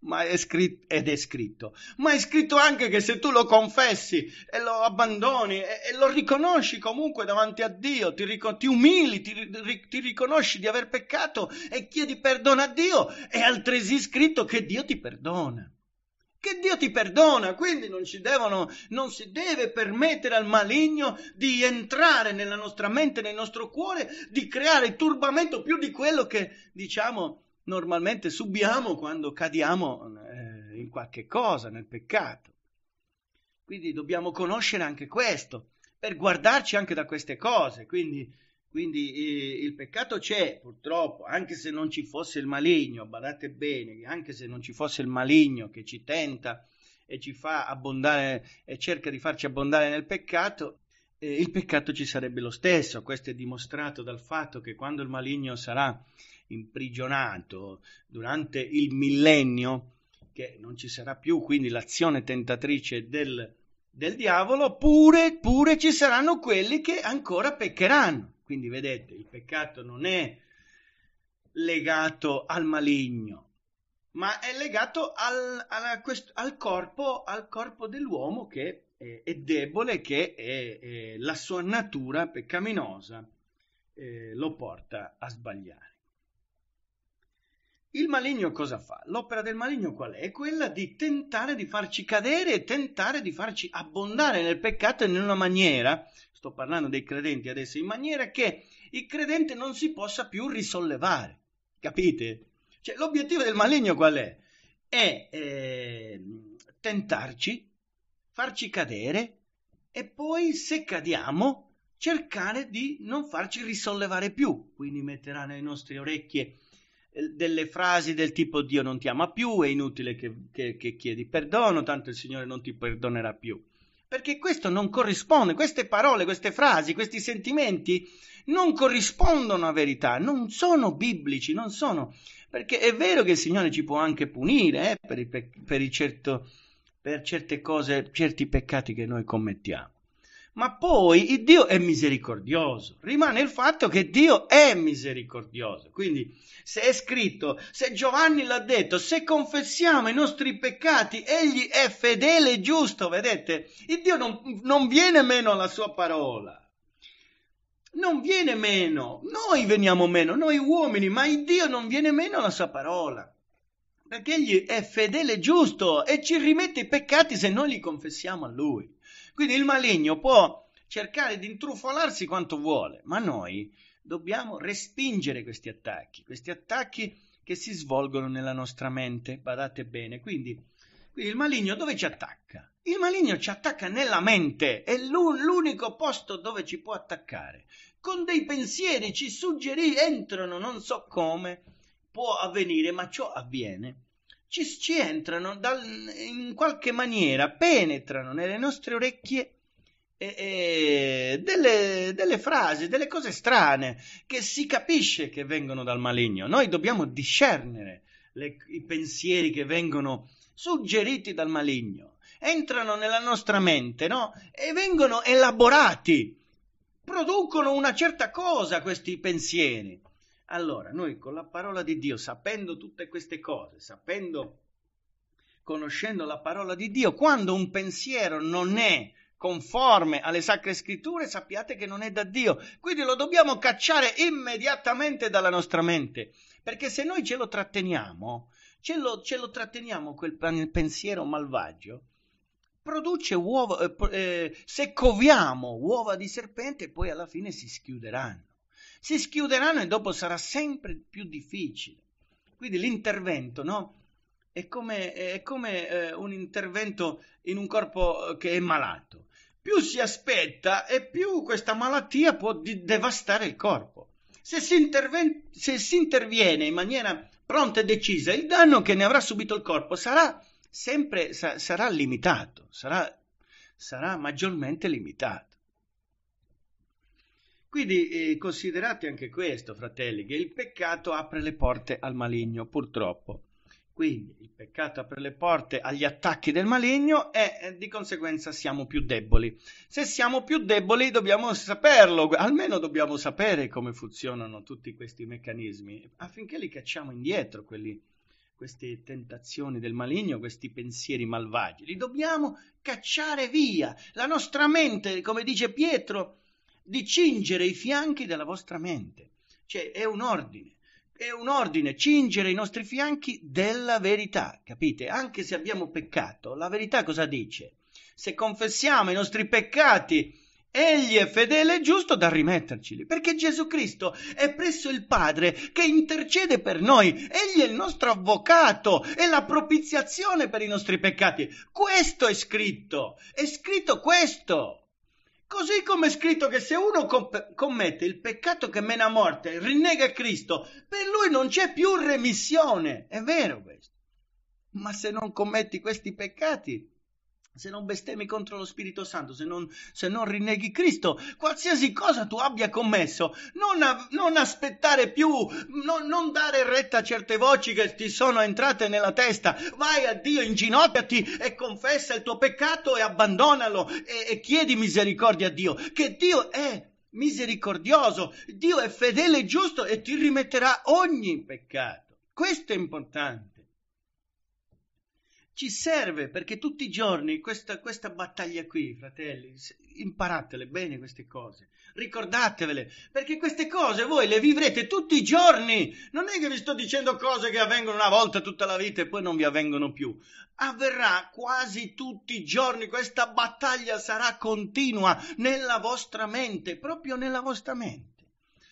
ma è scritto, ed è scritto, ma è scritto anche che se tu lo confessi e lo abbandoni e, e lo riconosci comunque davanti a Dio, ti, ric- ti umili, ti, ri- ti, riconosci di aver peccato e chiedi perdono a Dio, è altresì scritto che Dio ti perdona. Che Dio ti perdona, quindi non, ci devono, non si deve permettere al maligno di entrare nella nostra mente, nel nostro cuore, di creare turbamento più di quello che, diciamo, normalmente subiamo quando cadiamo eh, in qualche cosa, nel peccato. Quindi dobbiamo conoscere anche questo, per guardarci anche da queste cose. Quindi, quindi eh, il peccato c'è, purtroppo, anche se non ci fosse il maligno, badate bene, anche se non ci fosse il maligno che ci tenta e ci fa abbondare e cerca di farci abbondare nel peccato, eh, il peccato ci sarebbe lo stesso. Questo è dimostrato dal fatto che quando il maligno sarà imprigionato durante il millennio, che non ci sarà più, quindi l'azione tentatrice del, del diavolo, pure, pure ci saranno quelli che ancora peccheranno. Quindi vedete, il peccato non è legato al maligno, ma è legato al, al, al, corpo, al corpo, dell'uomo che è, è debole, che è, è la sua natura peccaminosa eh, lo porta a sbagliare. Il maligno cosa fa? L'opera del maligno qual è? È quella di tentare di farci cadere e tentare di farci abbondare nel peccato in una maniera, sto parlando dei credenti adesso, in maniera che il credente non si possa più risollevare. Capite? Cioè, l'obiettivo del maligno qual è? È eh, tentarci, farci cadere e poi se cadiamo cercare di non farci risollevare più. Quindi metterà nelle nostre orecchie eh, delle frasi del tipo Dio non ti ama più, è inutile che, che, che, chiedi perdono, tanto il Signore non ti perdonerà più. Perché questo non corrisponde, queste parole, queste frasi, questi sentimenti non corrispondono a verità, non sono biblici, non sono. Perché è vero che il Signore ci può anche punire eh, per, i, per, i certo, per certe cose, certi peccati che noi commettiamo. Ma poi il Dio è misericordioso. Rimane il fatto che Dio è misericordioso. Quindi se è scritto, se Giovanni l'ha detto, se confessiamo i nostri peccati, egli è fedele e giusto, vedete? Il Dio non, non viene meno alla sua parola. Non viene meno, noi veniamo meno, noi uomini, ma il Dio non viene meno alla sua parola perché egli è fedele e giusto e ci rimette i peccati se noi li confessiamo a lui. Quindi il maligno può cercare di intrufolarsi quanto vuole, ma noi dobbiamo respingere questi attacchi, questi attacchi che si svolgono nella nostra mente, badate bene. Quindi, quindi il maligno dove ci attacca? Il maligno ci attacca nella mente, è l'unico posto dove ci può attaccare. Con dei pensieri ci suggeriscono, entrano, non so come può avvenire, ma ciò avviene ci, ci entrano dal, in qualche maniera, penetrano nelle nostre orecchie e, e delle, delle, frasi, delle cose strane che si capisce che vengono dal maligno. Noi dobbiamo discernere le, i pensieri che vengono suggeriti dal maligno, entrano nella nostra mente no? e vengono elaborati, producono una certa cosa questi pensieri. Allora, noi con la parola di Dio, sapendo tutte queste cose, sapendo, conoscendo la parola di Dio, quando un pensiero non è conforme alle sacre scritture, sappiate che non è da Dio. Quindi lo dobbiamo cacciare immediatamente dalla nostra mente, perché se noi ce lo tratteniamo, ce lo, ce lo tratteniamo quel pensiero malvagio, produce uova, eh, eh se coviamo uova di serpente, poi alla fine si schiuderanno si schiuderanno e dopo sarà sempre più difficile. Quindi l'intervento no? è come, è come eh, un intervento in un corpo eh, che è malato. Più si aspetta e più questa malattia può di- devastare il corpo. Se si, interven- se si interviene in maniera pronta e decisa, il danno che ne avrà subito il corpo sarà sempre sa- sarà limitato, sarà, sarà maggiormente limitato. Quindi eh, considerate anche questo, fratelli, che il peccato apre le porte al maligno, purtroppo. Quindi il peccato apre le porte agli attacchi del maligno e eh, di conseguenza siamo più deboli. Se siamo più deboli dobbiamo saperlo, almeno dobbiamo sapere come funzionano tutti questi meccanismi affinché li cacciamo indietro, quelli, queste tentazioni del maligno, questi pensieri malvagi. Li dobbiamo cacciare via. La nostra mente, come dice Pietro, di cingere i fianchi della vostra mente. Cioè è un ordine, è un ordine cingere i nostri fianchi della verità, capite? Anche se abbiamo peccato, la verità cosa dice? Se confessiamo i nostri peccati, Egli è fedele e giusto da rimetterceli, perché Gesù Cristo è presso il Padre che intercede per noi, Egli è il nostro avvocato, è la propiziazione per i nostri peccati. Questo è scritto, è scritto questo. Così come è scritto che se uno comp- commette il peccato che mena a morte, rinnega Cristo, per lui non c'è più remissione. È vero questo. Ma se non commetti questi peccati, se non bestemmi contro lo Spirito Santo, se non, se non rinneghi Cristo, qualsiasi cosa tu abbia commesso, non, a, non aspettare più, non, non, dare retta a certe voci che ti sono entrate nella testa, vai a Dio, inginocchiati e confessa il tuo peccato e abbandonalo e, e chiedi misericordia a Dio, che Dio è misericordioso, Dio è fedele e giusto e ti rimetterà ogni peccato. Questo è importante ci serve perché tutti i giorni questa, questa battaglia qui, fratelli, imparatele bene queste cose, ricordatevele, perché queste cose voi le vivrete tutti i giorni. Non è che vi sto dicendo cose che avvengono una volta tutta la vita e poi non vi avvengono più. Avverrà quasi tutti i giorni, questa battaglia sarà continua nella vostra mente, proprio nella vostra mente.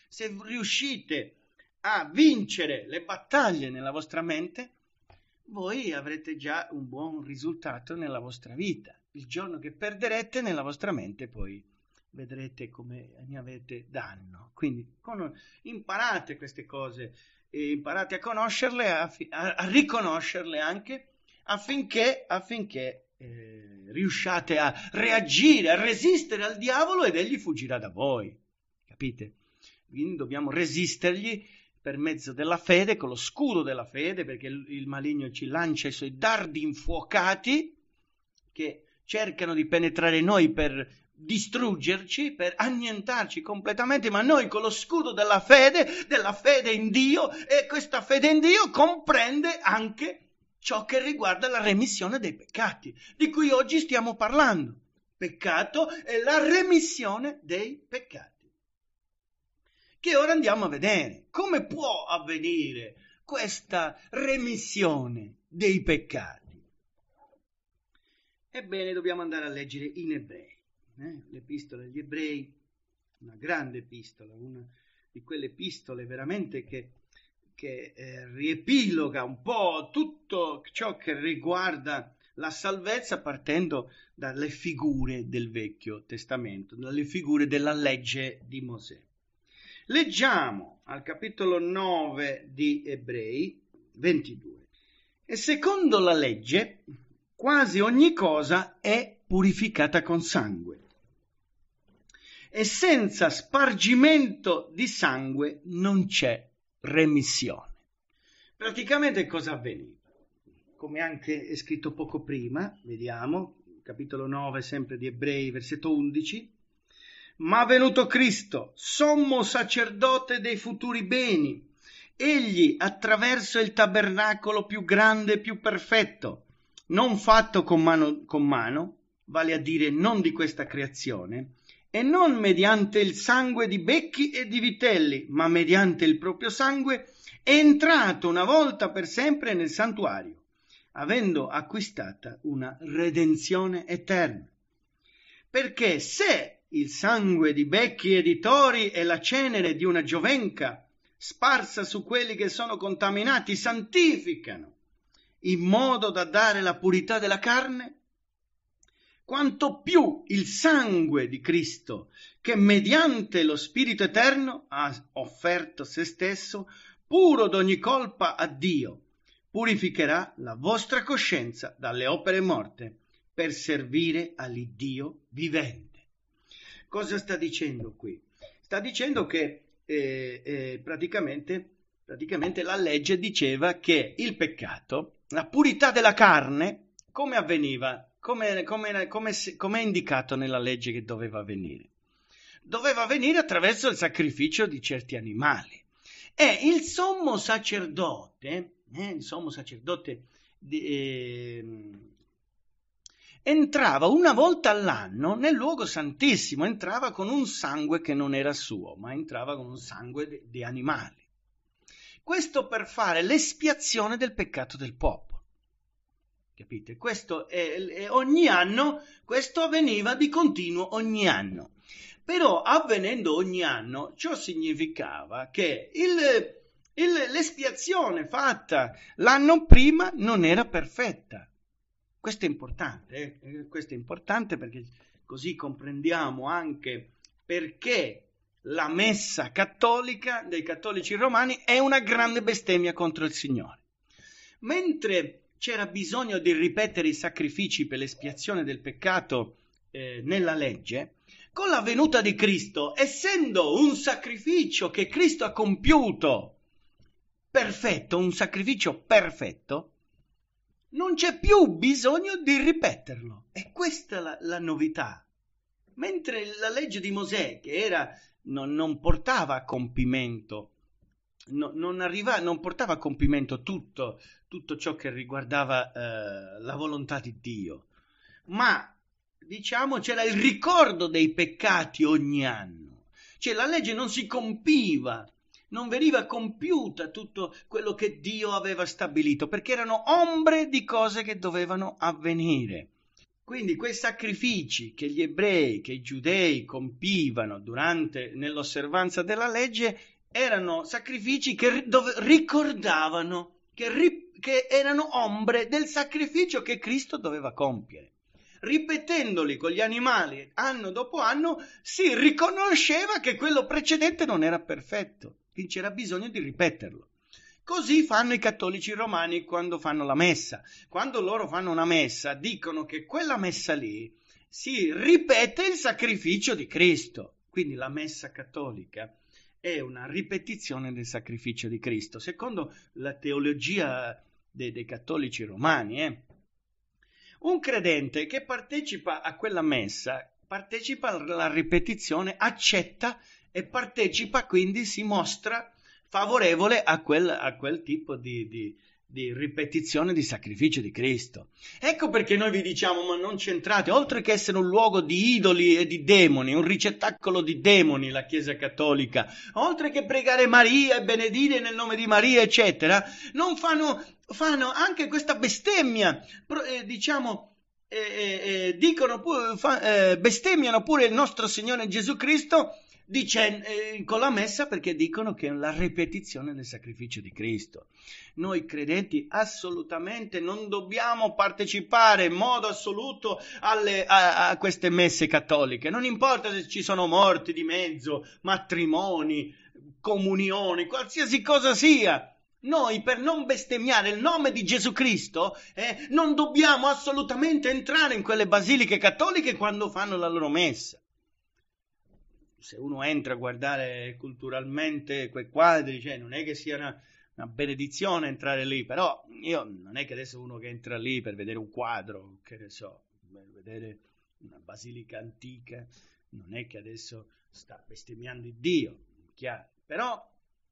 Se riuscite a vincere le battaglie nella vostra mente, voi avrete già un buon risultato nella vostra vita. Il giorno che perderete nella vostra mente poi vedrete come ne avete danno. Quindi con, imparate queste cose, imparate a conoscerle, a, a, a riconoscerle anche affinché, affinché eh, riusciate a reagire, a resistere al diavolo ed egli fuggirà da voi. Capite? Quindi dobbiamo resistergli per mezzo della fede, con lo scudo della fede, perché il maligno ci lancia i suoi dardi infuocati che cercano di penetrare noi per distruggerci, per annientarci completamente, ma noi con lo scudo della fede, della fede in Dio, e questa fede in Dio comprende anche ciò che riguarda la remissione dei peccati, di cui oggi stiamo parlando. Peccato è la remissione dei peccati che ora andiamo a vedere. Come può avvenire questa remissione dei peccati? Ebbene, dobbiamo andare a leggere in ebrei, eh? l'epistola agli ebrei, una grande epistola, una di quelle epistole veramente che, che eh, riepiloga un po' tutto ciò che riguarda la salvezza partendo dalle figure del Vecchio Testamento, dalle figure della legge di Mosè. Leggiamo al capitolo 9 di Ebrei 22. E secondo la legge, quasi ogni cosa è purificata con sangue. E senza spargimento di sangue non c'è remissione. Praticamente cosa avveniva? Come anche è scritto poco prima, vediamo, capitolo 9 sempre di Ebrei, versetto 11, ma venuto Cristo, sommo sacerdote dei futuri beni, egli attraverso il tabernacolo più grande e più perfetto, non fatto con mano, con mano, vale a dire non di questa creazione, e non mediante il sangue di becchi e di vitelli, ma mediante il proprio sangue, è entrato una volta per sempre nel santuario, avendo acquistata una redenzione eterna. Perché se il sangue di becchi e di tori e la cenere di una giovenca sparsa su quelli che sono contaminati santificano in modo da dare la purità della carne? Quanto più il sangue di Cristo, che mediante lo Spirito Eterno ha offerto se stesso, puro d'ogni colpa a Dio, purificherà la vostra coscienza dalle opere morte per servire all'Iddio vivente. Cosa sta dicendo qui? Sta dicendo che eh, eh, praticamente, praticamente la legge diceva che il peccato, la purità della carne, come avveniva? Come, come, come, come è indicato nella legge che doveva avvenire? Doveva avvenire attraverso il sacrificio di certi animali. E il sommo sacerdote, eh, il sommo sacerdote di, ehm, entrava una volta all'anno nel luogo santissimo, entrava con un sangue che non era suo, ma entrava con un sangue di, di animali. Questo per fare l'espiazione del peccato del popolo. Capite? Questo è, è ogni anno, questo avveniva di continuo ogni anno. Però avvenendo ogni anno, ciò significava che il, il, l'espiazione fatta l'anno prima non era perfetta questo è importante, eh, eh? questo è importante perché così comprendiamo anche perché la messa cattolica dei cattolici romani è una grande bestemmia contro il Signore. Mentre c'era bisogno di ripetere i sacrifici per l'espiazione del peccato eh, nella legge, con la venuta di Cristo, essendo un sacrificio che Cristo ha compiuto perfetto, un sacrificio perfetto, non c'è più bisogno di ripeterlo. E questa è la, la novità. Mentre la legge di Mosè, che era, non, non portava a compimento No, non, arriva, non, portava a compimento tutto, tutto ciò che riguardava eh, la volontà di Dio, ma diciamo c'era il ricordo dei peccati ogni anno, cioè la legge non si compiva non veniva compiuta tutto quello che Dio aveva stabilito, perché erano ombre di cose che dovevano avvenire. Quindi quei sacrifici che gli ebrei, che i giudei compivano durante, nell'osservanza della legge erano sacrifici che dove, ricordavano, che, ri, che erano ombre del sacrificio che Cristo doveva compiere. Ripetendoli con gli animali anno dopo anno, si riconosceva che quello precedente non era perfetto quindi c'era bisogno di ripeterlo. Così fanno i cattolici romani quando fanno la messa. Quando loro fanno una messa, dicono che quella messa lì si ripete il sacrificio di Cristo. Quindi la messa cattolica è una ripetizione del sacrificio di Cristo, secondo la teologia dei, dei cattolici romani. Eh. Un credente che partecipa a quella messa, partecipa alla ripetizione, accetta e partecipa, quindi si mostra favorevole a quel, a quel tipo di, di, di, ripetizione di sacrificio di Cristo. Ecco perché noi vi diciamo, ma non c'entrate, oltre che essere un luogo di idoli e di demoni, un ricettacolo di demoni la Chiesa Cattolica, oltre che pregare Maria e benedire nel nome di Maria, eccetera, non fanno, fanno anche questa bestemmia, eh, diciamo, eh, eh, eh dicono, fa, eh, bestemmiano pure il nostro Signore Gesù Cristo Dice, eh, con la messa perché dicono che è la ripetizione del sacrificio di Cristo. Noi credenti assolutamente non dobbiamo partecipare in modo assoluto alle, a, a queste messe cattoliche. Non importa se ci sono morti di mezzo, matrimoni, comunioni, qualsiasi cosa sia. Noi per non bestemmiare il nome di Gesù Cristo eh, non dobbiamo assolutamente entrare in quelle basiliche cattoliche quando fanno la loro messa se uno entra a guardare culturalmente quei quadri, cioè, non è che sia una, una, benedizione entrare lì, però io non è che adesso uno che entra lì per vedere un quadro, che ne so, per vedere una basilica antica, non è che adesso sta bestemmiando il Dio, chiaro, però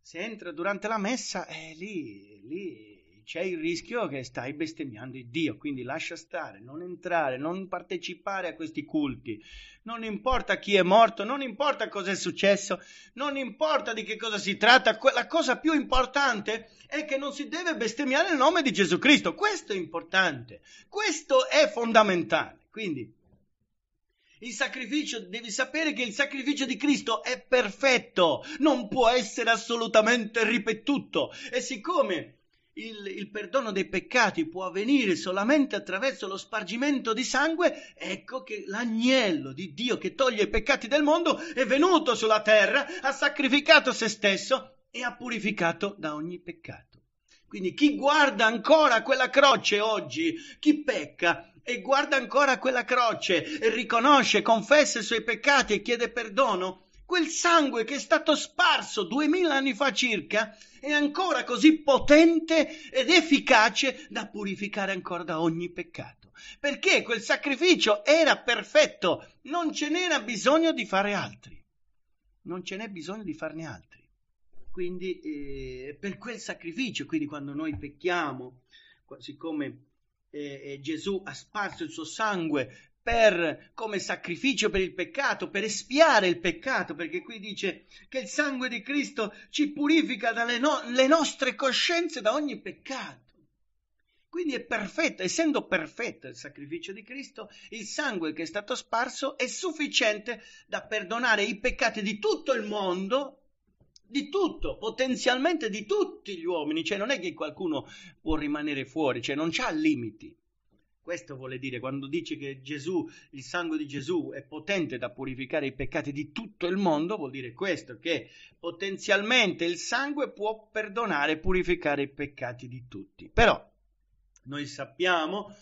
se entra durante la messa è eh, lì, è lì c'è il rischio che stai bestemmiando il Dio, quindi lascia stare, non entrare, non partecipare a questi culti. Non importa chi è morto, non importa cosa è successo, non importa di che cosa si tratta, la cosa più importante è che non si deve bestemmiare il nome di Gesù Cristo. Questo è importante, questo è fondamentale. Quindi il sacrificio, devi sapere che il sacrificio di Cristo è perfetto, non può essere assolutamente ripetuto. E siccome il, il perdono dei peccati può avvenire solamente attraverso lo spargimento di sangue, ecco che l'agnello di Dio che toglie i peccati del mondo è venuto sulla terra, ha sacrificato se stesso e ha purificato da ogni peccato. Quindi chi guarda ancora quella croce oggi, chi pecca e guarda ancora quella croce e riconosce, confessa i suoi peccati e chiede perdono, Quel sangue che è stato sparso duemila anni fa circa è ancora così potente ed efficace da purificare ancora da ogni peccato. Perché quel sacrificio era perfetto, non ce n'era bisogno di fare altri. Non ce n'è bisogno di farne altri. Quindi eh, per quel sacrificio, quindi quando noi pecchiamo, siccome eh, eh, Gesù ha sparso il suo sangue per, come sacrificio per il peccato, per espiare il peccato, perché qui dice che il sangue di Cristo ci purifica dalle no, nostre coscienze da ogni peccato. Quindi è perfetto, essendo perfetto il sacrificio di Cristo, il sangue che è stato sparso è sufficiente da perdonare i peccati di tutto il mondo, di tutto, potenzialmente di tutti gli uomini, cioè non è che qualcuno può rimanere fuori, cioè non ha limiti. Questo vuole dire quando dice che Gesù, il sangue di Gesù è potente da purificare i peccati di tutto il mondo, vuol dire questo, che potenzialmente il sangue può perdonare e purificare i peccati di tutti. Però noi sappiamo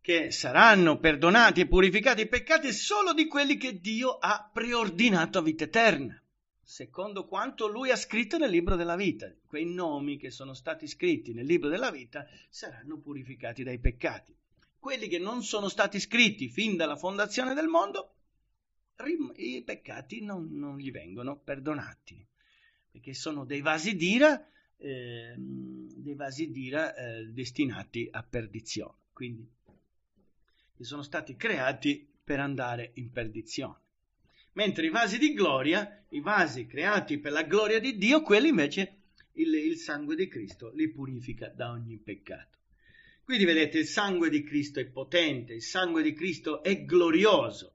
che saranno perdonati e purificati i peccati solo di quelli che Dio ha preordinato a vita eterna secondo quanto lui ha scritto nel libro della vita. Quei nomi che sono stati scritti nel libro della vita saranno purificati dai peccati. Quelli che non sono stati scritti fin dalla fondazione del mondo, i peccati non, non gli vengono perdonati, perché sono dei vasi d'ira, eh, dei vasi d'ira eh, destinati a perdizione, quindi che sono stati creati per andare in perdizione mentre i vasi di gloria, i vasi creati per la gloria di Dio, quelli invece il, il sangue di Cristo li purifica da ogni peccato. Quindi vedete, il sangue di Cristo è potente, il sangue di Cristo è glorioso.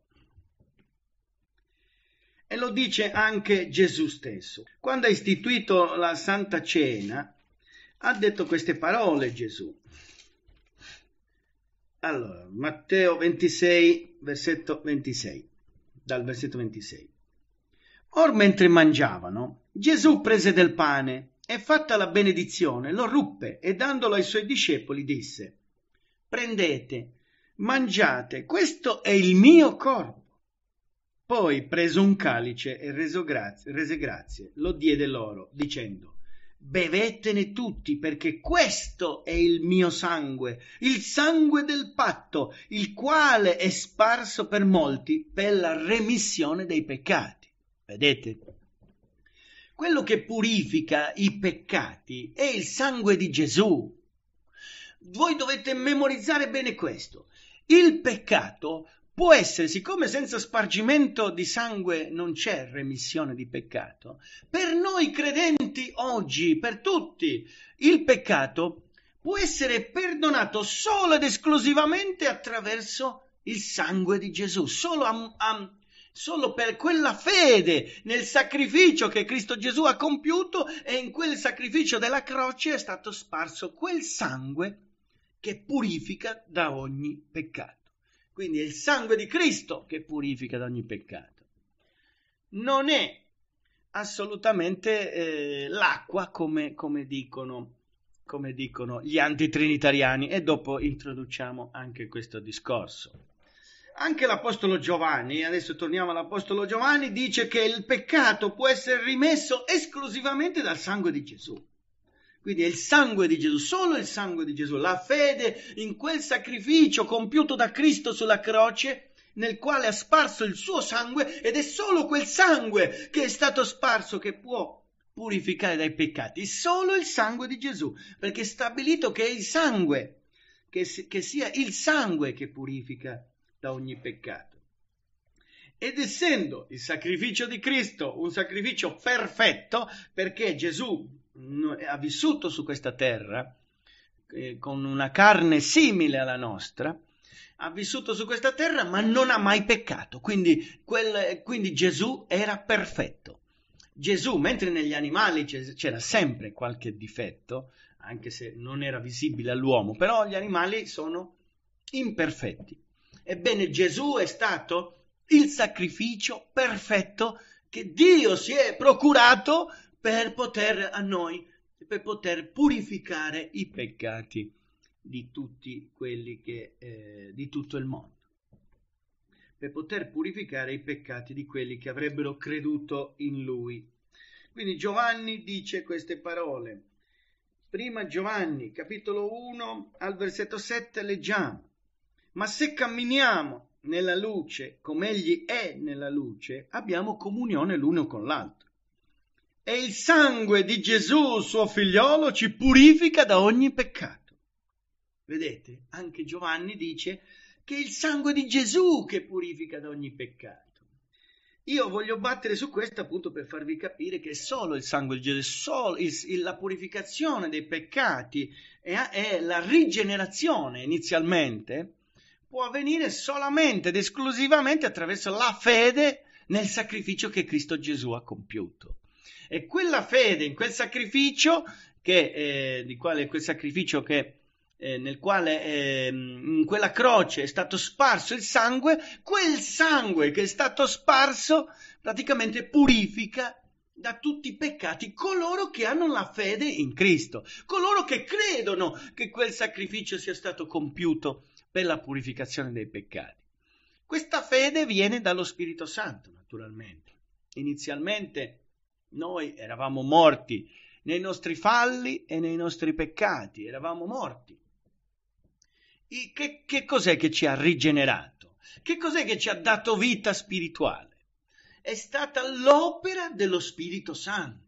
E lo dice anche Gesù stesso. Quando ha istituito la Santa Cena, ha detto queste parole Gesù. Allora, Matteo 26, versetto 26 dal versetto 26. Or mentre mangiavano, Gesù prese del pane e fatta la benedizione lo ruppe e dandolo ai suoi discepoli disse, prendete, mangiate, questo è il mio corpo. Poi preso un calice e reso grazie, rese grazie, lo diede loro, dicendo, bevetene tutti, perché questo è il mio sangue, il sangue del patto, il quale è sparso per molti per la remissione dei peccati. Vedete? Quello che purifica i peccati è il sangue di Gesù. Voi dovete memorizzare bene questo. Il peccato può essere, siccome senza spargimento di sangue non c'è remissione di peccato, per noi credenti oggi, per tutti, il peccato può essere perdonato solo ed esclusivamente attraverso il sangue di Gesù, solo, a, a, solo per quella fede nel sacrificio che Cristo Gesù ha compiuto e in quel sacrificio della croce è stato sparso quel sangue che purifica da ogni peccato. Quindi è il sangue di Cristo che purifica da ogni peccato. Non è assolutamente eh, l'acqua come, come, dicono, come dicono gli antitrinitariani e dopo introduciamo anche questo discorso. Anche l'Apostolo Giovanni, adesso torniamo all'Apostolo Giovanni, dice che il peccato può essere rimesso esclusivamente dal sangue di Gesù. Quindi è il sangue di Gesù, solo il sangue di Gesù, la fede in quel sacrificio compiuto da Cristo sulla croce nel quale ha sparso il suo sangue ed è solo quel sangue che è stato sparso che può purificare dai peccati, solo il sangue di Gesù, perché è stabilito che è il sangue, che, che sia il sangue che purifica da ogni peccato. Ed essendo il sacrificio di Cristo un sacrificio perfetto, perché Gesù ha vissuto su questa terra eh, con una carne simile alla nostra, ha vissuto su questa terra ma non ha mai peccato, quindi, quel, quindi Gesù era perfetto. Gesù, mentre negli animali c'era sempre qualche difetto, anche se non era visibile all'uomo, però gli animali sono imperfetti. Ebbene, Gesù è stato il sacrificio perfetto che Dio si è procurato per poter a noi, per poter purificare i peccati di tutti quelli che, eh, di tutto il mondo, per poter purificare i peccati di quelli che avrebbero creduto in lui. Quindi Giovanni dice queste parole. Prima Giovanni, capitolo 1, al versetto 7 leggiamo, ma se camminiamo nella luce, come egli è nella luce, abbiamo comunione l'uno con l'altro e il sangue di Gesù, suo figliolo, ci purifica da ogni peccato. Vedete, anche Giovanni dice che è il sangue di Gesù che purifica da ogni peccato. Io voglio battere su questo appunto per farvi capire che è solo il sangue di Gesù, la purificazione dei peccati e, e la rigenerazione inizialmente può avvenire solamente ed esclusivamente attraverso la fede nel sacrificio che Cristo Gesù ha compiuto. E quella fede in quel sacrificio che, eh, di quale, quel sacrificio che eh, nel quale eh, in quella croce è stato sparso il sangue, quel sangue che è stato sparso praticamente purifica da tutti i peccati coloro che hanno la fede in Cristo, coloro che credono che quel sacrificio sia stato compiuto per la purificazione dei peccati. Questa fede viene dallo Spirito Santo, naturalmente. Inizialmente noi eravamo morti nei nostri falli e nei nostri peccati, eravamo morti. E che, che cos'è che ci ha rigenerato? Che cos'è che ci ha dato vita spirituale? È stata l'opera dello Spirito Santo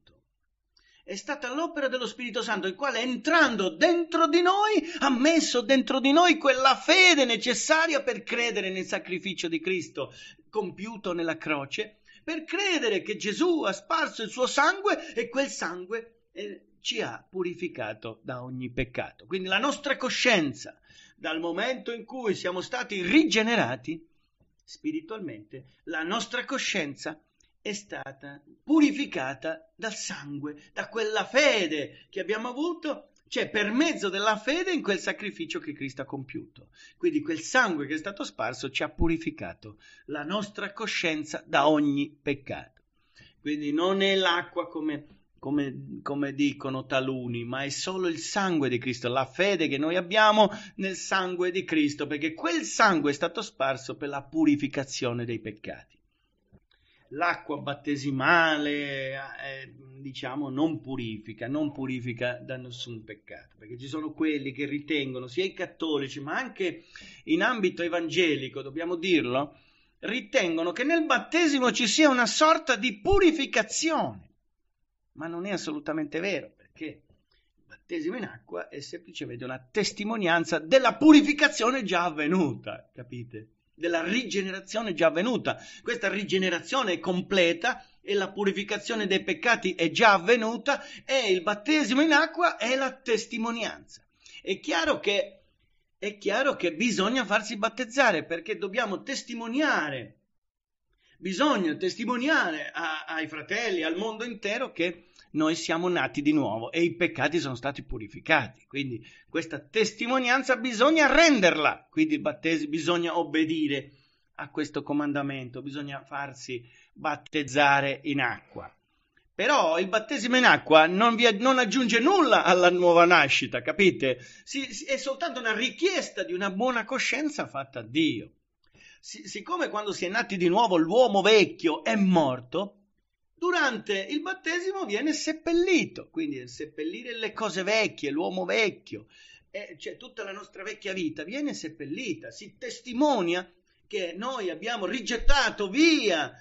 è stata l'opera dello Spirito Santo, il quale entrando dentro di noi ha messo dentro di noi quella fede necessaria per credere nel sacrificio di Cristo compiuto nella croce per credere che Gesù ha sparso il suo sangue e quel sangue eh, ci ha purificato da ogni peccato. Quindi la nostra coscienza, dal momento in cui siamo stati rigenerati spiritualmente, la nostra coscienza è stata purificata dal sangue, da quella fede che abbiamo avuto cioè per mezzo della fede in quel sacrificio che Cristo ha compiuto. Quindi quel sangue che è stato sparso ci ha purificato la nostra coscienza da ogni peccato. Quindi non è l'acqua come, come, come dicono taluni, ma è solo il sangue di Cristo, la fede che noi abbiamo nel sangue di Cristo, perché quel sangue è stato sparso per la purificazione dei peccati l'acqua battesimale, eh, diciamo, non purifica, non purifica da nessun peccato, perché ci sono quelli che ritengono, sia i cattolici, ma anche in ambito evangelico, dobbiamo dirlo, ritengono che nel battesimo ci sia una sorta di purificazione, ma non è assolutamente vero, perché il battesimo in acqua è semplicemente una testimonianza della purificazione già avvenuta, capite? della rigenerazione già avvenuta. Questa rigenerazione è completa e la purificazione dei peccati è già avvenuta e il battesimo in acqua è la testimonianza. È chiaro che, è chiaro che bisogna farsi battezzare perché dobbiamo testimoniare, bisogna testimoniare a, ai fratelli, al mondo intero che noi siamo nati di nuovo e i peccati sono stati purificati. Quindi questa testimonianza bisogna renderla, quindi il battesimo bisogna obbedire a questo comandamento, bisogna farsi battezzare in acqua. Però il battesimo in acqua non, vi, non aggiunge nulla alla nuova nascita, capite? Si, si, è soltanto una richiesta di una buona coscienza fatta a Dio. Si, siccome quando si è nati di nuovo l'uomo vecchio è morto, durante il battesimo viene seppellito, quindi seppellire le cose vecchie, l'uomo vecchio, eh, cioè tutta la nostra vecchia vita viene seppellita, si testimonia che noi abbiamo rigettato via,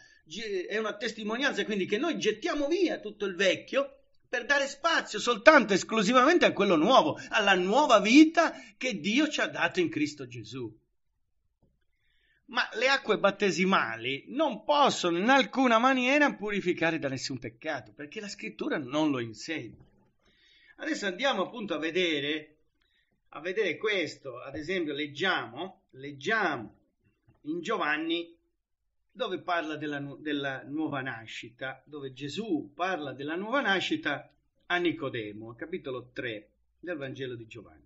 è una testimonianza quindi che noi gettiamo via tutto il vecchio per dare spazio soltanto esclusivamente a quello nuovo, alla nuova vita che Dio ci ha dato in Cristo Gesù ma le acque battesimali non possono in alcuna maniera purificare da nessun peccato, perché la scrittura non lo insegna. Adesso andiamo appunto a vedere, a vedere questo, ad esempio leggiamo, leggiamo in Giovanni dove parla della, della nuova nascita, dove Gesù parla della nuova nascita a Nicodemo, capitolo 3 del Vangelo di Giovanni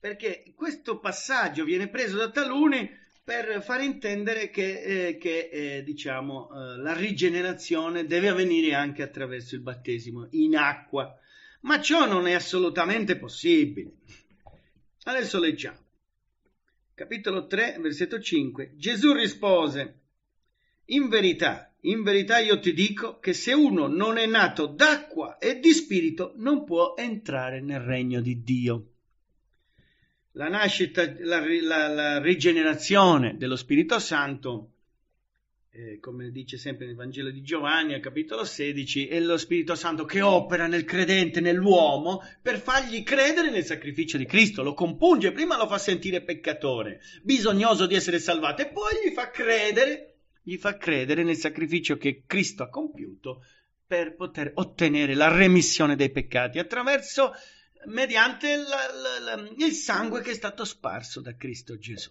perché questo passaggio viene preso da taluni per far intendere che, eh, che eh, diciamo, eh, la rigenerazione deve avvenire anche attraverso il battesimo in acqua, ma ciò non è assolutamente possibile. Adesso leggiamo. Capitolo 3, versetto 5. Gesù rispose, in verità, in verità io ti dico che se uno non è nato d'acqua e di spirito non può entrare nel regno di Dio la nascita, la, la, la rigenerazione dello Spirito Santo, eh, come dice sempre nel Vangelo di Giovanni al capitolo 16, è lo Spirito Santo che opera nel credente, nell'uomo, per fargli credere nel sacrificio di Cristo, lo compunge, prima lo fa sentire peccatore, bisognoso di essere salvato, e poi gli fa credere, gli fa credere nel sacrificio che Cristo ha compiuto per poter ottenere la remissione dei peccati attraverso mediante la, la, la, il sangue che è stato sparso da Cristo Gesù.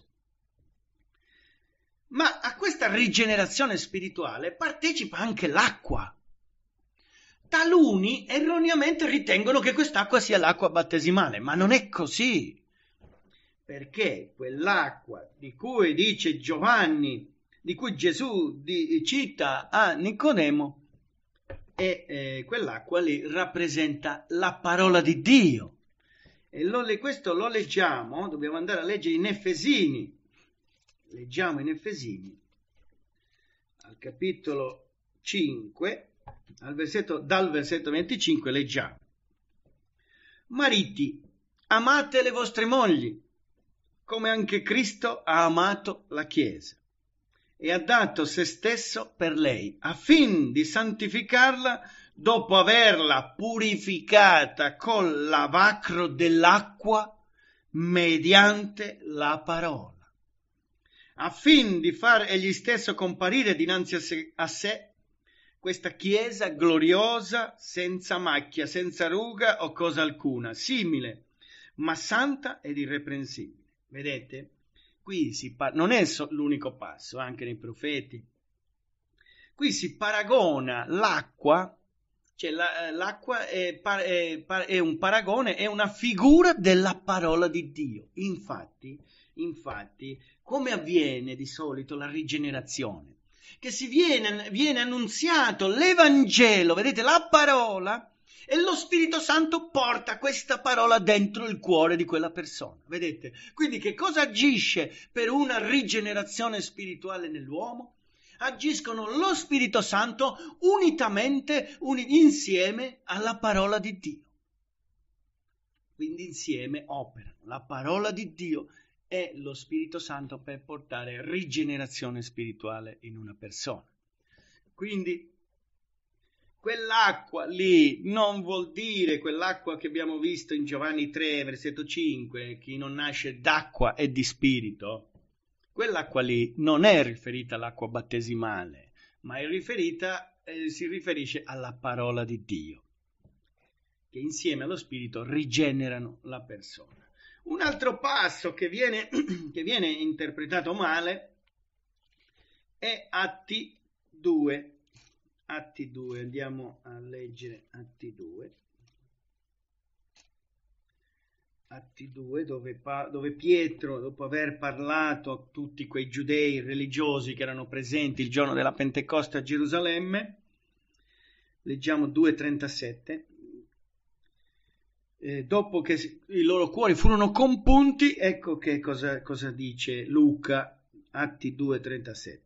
Ma a questa rigenerazione spirituale partecipa anche l'acqua. Taluni erroneamente ritengono che quest'acqua sia l'acqua battesimale, ma non è così. Perché quell'acqua di cui dice Giovanni, di cui Gesù di, cita a Nicodemo, e eh, quell'acqua lì rappresenta la parola di Dio. E lo, questo lo leggiamo, dobbiamo andare a leggere in Efesini. Leggiamo in Efesini, al capitolo 5, al versetto, dal versetto 25 leggiamo. Mariti, amate le vostre mogli, come anche Cristo ha amato la Chiesa e ha dato se stesso per lei, affin di santificarla dopo averla purificata col lavacro dell'acqua mediante la parola, affin di far egli stesso comparire dinanzi a sé, a sé questa chiesa gloriosa, senza macchia, senza ruga o cosa alcuna, simile, ma santa ed irreprensibile. Vedete? qui si par- non è so- l'unico passo, anche nei profeti. Qui si paragona l'acqua, cioè la, eh, l'acqua è, par- è, par- è, un paragone, è una figura della parola di Dio. Infatti, infatti, come avviene di solito la rigenerazione? Che si viene, viene annunziato l'Evangelo, vedete, la parola e lo Spirito Santo porta questa parola dentro il cuore di quella persona. Vedete? Quindi che cosa agisce per una rigenerazione spirituale nell'uomo? Agiscono lo Spirito Santo unitamente, un, insieme alla parola di Dio. Quindi insieme operano. La parola di Dio è lo Spirito Santo per portare rigenerazione spirituale in una persona. Quindi Quell'acqua lì non vuol dire quell'acqua che abbiamo visto in Giovanni 3, versetto 5, chi non nasce d'acqua e di spirito. Quell'acqua lì non è riferita all'acqua battesimale, ma è riferita, eh, si riferisce alla parola di Dio, che insieme allo spirito rigenerano la persona. Un altro passo che viene, che viene interpretato male è Atti 2, Atti 2 andiamo a leggere Atti 2 Atti 2 dove, dove, Pietro, dopo aver parlato a tutti quei giudei religiosi che erano presenti il giorno della Pentecoste a Gerusalemme, leggiamo 2.37, eh, dopo che i loro cuori furono compunti, ecco che cosa, cosa dice Luca, Atti 2.37.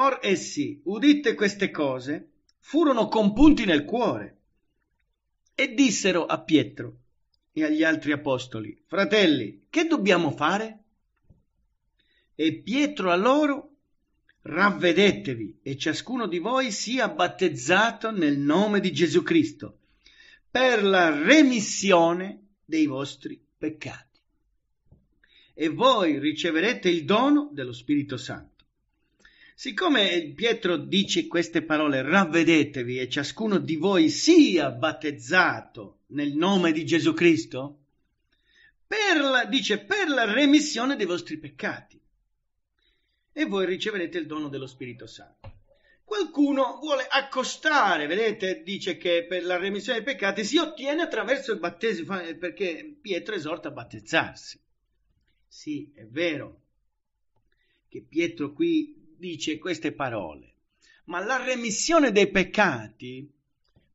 Or essi, udite queste cose, furono compunti nel cuore e dissero a Pietro e agli altri apostoli, fratelli, che dobbiamo fare? E Pietro a loro, ravvedetevi e ciascuno di voi sia battezzato nel nome di Gesù Cristo per la remissione dei vostri peccati. E voi riceverete il dono dello Spirito Santo Siccome Pietro dice queste parole, ravvedetevi e ciascuno di voi sia battezzato nel nome di Gesù Cristo, per la, dice per la remissione dei vostri peccati e voi riceverete il dono dello Spirito Santo. Qualcuno vuole accostare, vedete, dice che per la remissione dei peccati si ottiene attraverso il battesimo, perché Pietro esorta a battezzarsi. Sì, è vero che Pietro qui dice queste parole. Ma la remissione dei peccati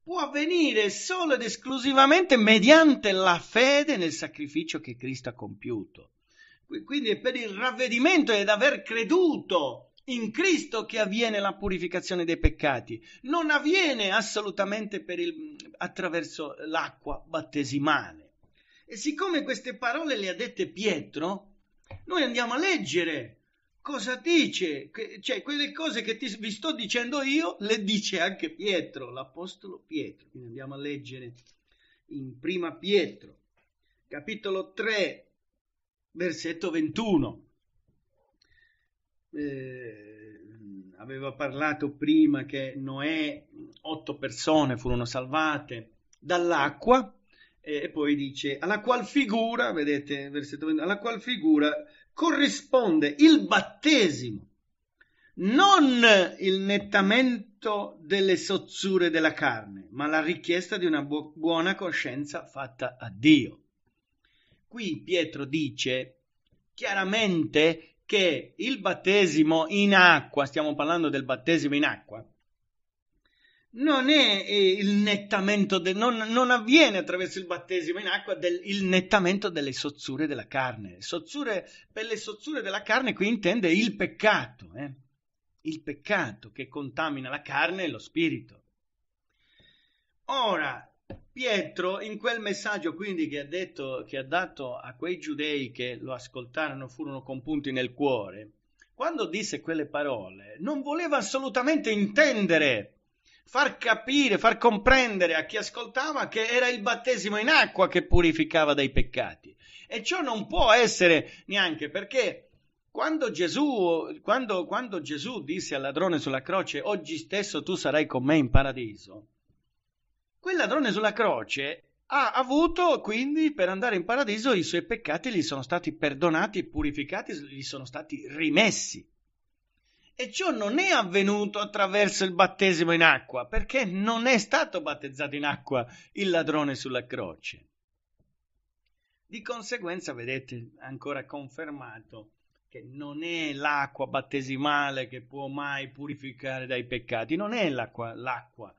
può avvenire solo ed esclusivamente mediante la fede nel sacrificio che Cristo ha compiuto. Quindi è per il ravvedimento ed aver creduto in Cristo che avviene la purificazione dei peccati, non avviene assolutamente il, attraverso l'acqua battesimale. E siccome queste parole le ha dette Pietro, noi andiamo a leggere cosa dice? Cioè, quelle cose che ti, vi sto dicendo io le dice anche Pietro, l'Apostolo Pietro. Quindi andiamo a leggere in prima Pietro, capitolo 3, versetto 21. Eh, aveva parlato prima che Noè, otto persone furono salvate dall'acqua e poi dice alla qual figura, vedete, versetto 21, alla qual figura corrisponde il battesimo, non il nettamento delle sozzure della carne, ma la richiesta di una bu- buona coscienza fatta a Dio. Qui Pietro dice chiaramente che il battesimo in acqua, stiamo parlando del battesimo in acqua, non è eh, il nettamento, de, non, non, avviene attraverso il battesimo in acqua del, il nettamento delle sozzure della carne. Sozzure, per le sozzure della carne qui intende il peccato, eh? il peccato che contamina la carne e lo spirito. Ora, Pietro, in quel messaggio quindi che ha, detto, che ha dato a quei giudei che lo ascoltarono, furono compunti nel cuore, quando disse quelle parole, non voleva assolutamente intendere far capire, far comprendere a chi ascoltava che era il battesimo in acqua che purificava dai peccati. E ciò non può essere neanche perché quando Gesù, quando, quando Gesù disse al ladrone sulla croce, oggi stesso tu sarai con me in paradiso, quel ladrone sulla croce ha avuto quindi per andare in paradiso i suoi peccati gli sono stati perdonati, purificati, gli sono stati rimessi. E ciò non è avvenuto attraverso il battesimo in acqua, perché non è stato battezzato in acqua il ladrone sulla croce. Di conseguenza, vedete, ancora confermato che non è l'acqua battesimale che può mai purificare dai peccati, non è l'acqua, l'acqua,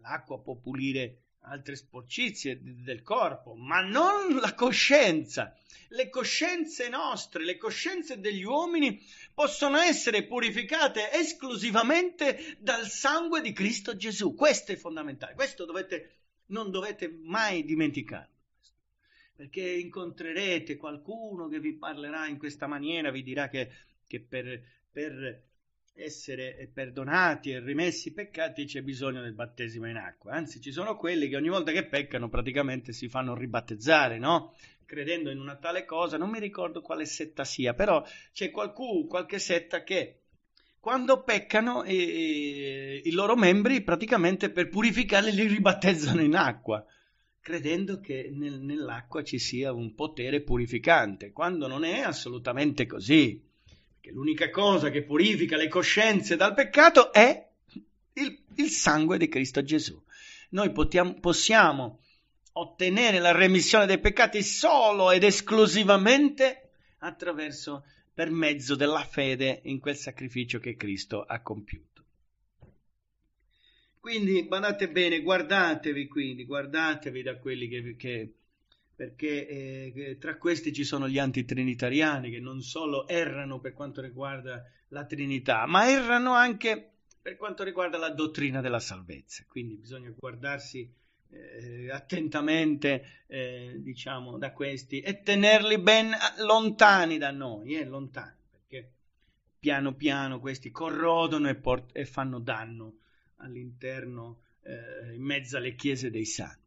l'acqua può pulire altre sporcizie del corpo, ma non la coscienza. Le coscienze nostre, le coscienze degli uomini possono essere purificate esclusivamente dal sangue di Cristo Gesù. Questo è fondamentale, questo dovete, non dovete mai dimenticarlo. Perché incontrerete qualcuno che vi parlerà in questa maniera, vi dirà che, che per, per essere perdonati e rimessi i peccati c'è bisogno del battesimo in acqua. Anzi, ci sono quelli che ogni volta che peccano praticamente si fanno ribattezzare, no? Credendo in una tale cosa, non mi ricordo quale setta sia, però c'è qualcuno, qualche setta che quando peccano e, i loro membri praticamente per purificarli li ribattezzano in acqua, credendo che nel, nell'acqua ci sia un potere purificante, quando non è assolutamente così che l'unica cosa che purifica le coscienze dal peccato è il, il sangue di Cristo Gesù. Noi potiamo, possiamo ottenere la remissione dei peccati solo ed esclusivamente attraverso, per mezzo della fede in quel sacrificio che Cristo ha compiuto. Quindi guardate bene, guardatevi quindi, guardatevi da quelli che, che perché eh, tra questi ci sono gli antitrinitariani che non solo errano per quanto riguarda la Trinità, ma errano anche per quanto riguarda la dottrina della salvezza. Quindi bisogna guardarsi eh, attentamente, eh, diciamo, da questi e tenerli ben eh, lontani da noi, eh, lontani, perché piano piano questi corrodono e, port- e fanno danno all'interno, eh, in mezzo alle chiese dei santi.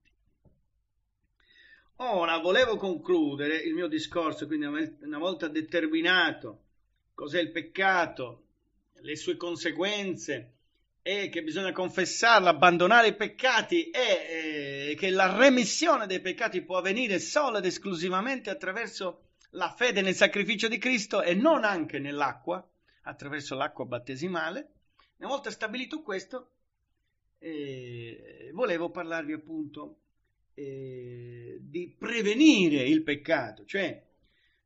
Ora volevo concludere il mio discorso, quindi una volta determinato cos'è il peccato, le sue conseguenze e che bisogna confessarlo, abbandonare i peccati e, e eh, che la remissione dei peccati può avvenire solo ed esclusivamente attraverso la fede nel sacrificio di Cristo e non anche nell'acqua, attraverso l'acqua battesimale. Una volta stabilito questo, eh, volevo parlarvi appunto eh, di prevenire il peccato, cioè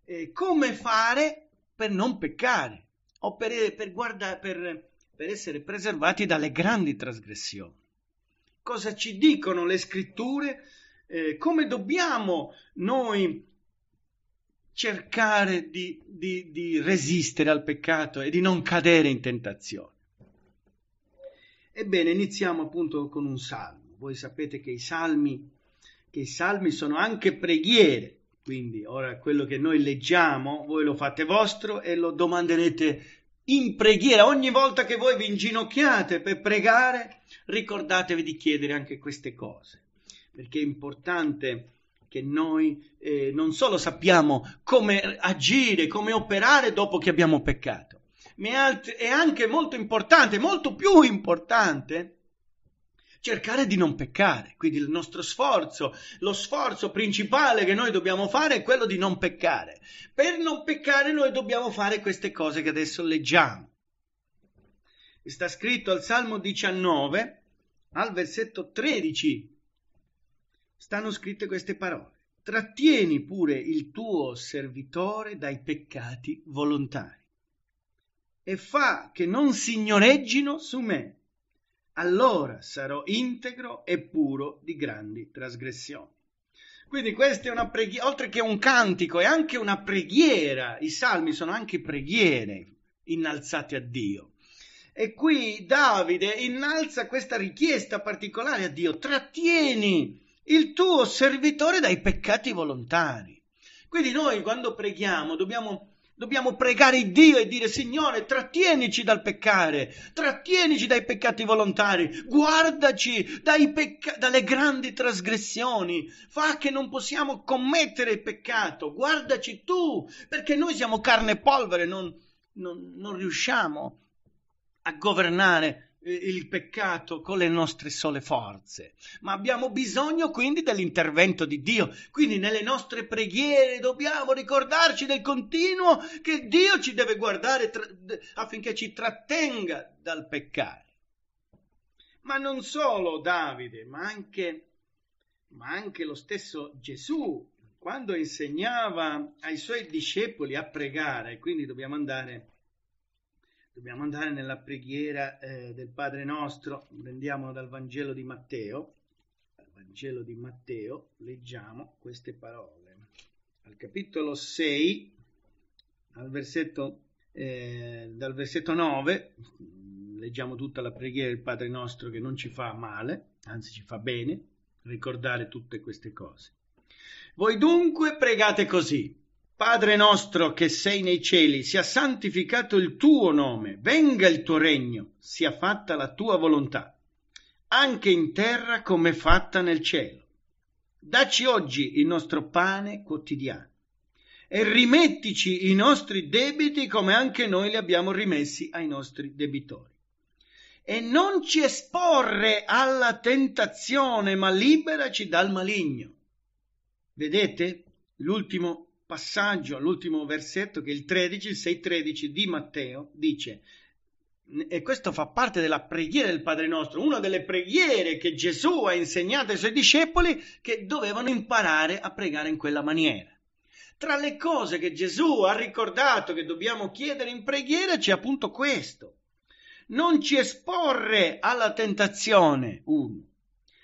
eh, come fare per non peccare o per, eh, per, guarda, per, per essere preservati dalle grandi trasgressioni. Cosa ci dicono le scritture? Eh, come dobbiamo noi cercare di, di, di, resistere al peccato e di non cadere in tentazione. Ebbene, iniziamo appunto con un salmo. Voi sapete che i salmi che i salmi sono anche preghiere. Quindi ora quello che noi leggiamo, voi lo fate vostro e lo domanderete in preghiera. Ogni volta che voi vi inginocchiate per pregare, ricordatevi di chiedere anche queste cose, perché è importante che noi eh, non solo sappiamo come agire, come operare dopo che abbiamo peccato, ma è anche molto importante, molto più importante, cercare di non peccare. Quindi il nostro sforzo, lo sforzo principale che noi dobbiamo fare è quello di non peccare. Per non peccare noi dobbiamo fare queste cose che adesso leggiamo. Sta scritto al Salmo 19, al versetto 13, stanno scritte queste parole. Trattieni pure il tuo servitore dai peccati volontari e fa che non signoreggino su me allora sarò integro e puro di grandi trasgressioni. Quindi questa è una preghiera, oltre che un cantico, è anche una preghiera, i salmi sono anche preghiere innalzate a Dio. E qui Davide innalza questa richiesta particolare a Dio, trattieni il tuo servitore dai peccati volontari. Quindi noi quando preghiamo dobbiamo Dobbiamo pregare Dio e dire Signore, trattienici dal peccare, trattienici dai peccati volontari, guardaci pecca- dalle grandi trasgressioni, fa che non possiamo commettere il peccato, guardaci tu, perché noi siamo carne e polvere, non, non, non riusciamo a governare eh, il peccato con le nostre sole forze, ma abbiamo bisogno quindi dell'intervento di Dio. Quindi nelle nostre preghiere dobbiamo ricordarci del continuo che Dio ci deve guardare tra- affinché ci trattenga dal peccare. Ma non solo Davide, ma anche, ma anche lo stesso Gesù, quando insegnava ai suoi discepoli a pregare, quindi dobbiamo andare dobbiamo andare nella preghiera eh, del Padre nostro, prendiamo dal Vangelo di Matteo, dal Vangelo di Matteo leggiamo queste parole. Al capitolo 6, al versetto, eh, dal versetto 9, leggiamo tutta la preghiera del Padre nostro che non ci fa male, anzi ci fa bene ricordare tutte queste cose. Voi dunque pregate così. Padre nostro che sei nei cieli, sia santificato il tuo nome, venga il tuo regno, sia fatta la tua volontà, anche in terra come fatta nel cielo. Dacci oggi il nostro pane quotidiano e rimettici i nostri debiti come anche noi li abbiamo rimessi ai nostri debitori. E non ci esporre alla tentazione, ma liberaci dal maligno. Vedete l'ultimo passaggio all'ultimo versetto che è il 13, il 6.13 di Matteo dice, e questo fa parte della preghiera del Padre nostro, una delle preghiere che Gesù ha insegnato ai suoi discepoli che dovevano imparare a pregare in quella maniera. Tra le cose che Gesù ha ricordato che dobbiamo chiedere in preghiera c'è appunto questo. Non ci esporre alla tentazione, uno.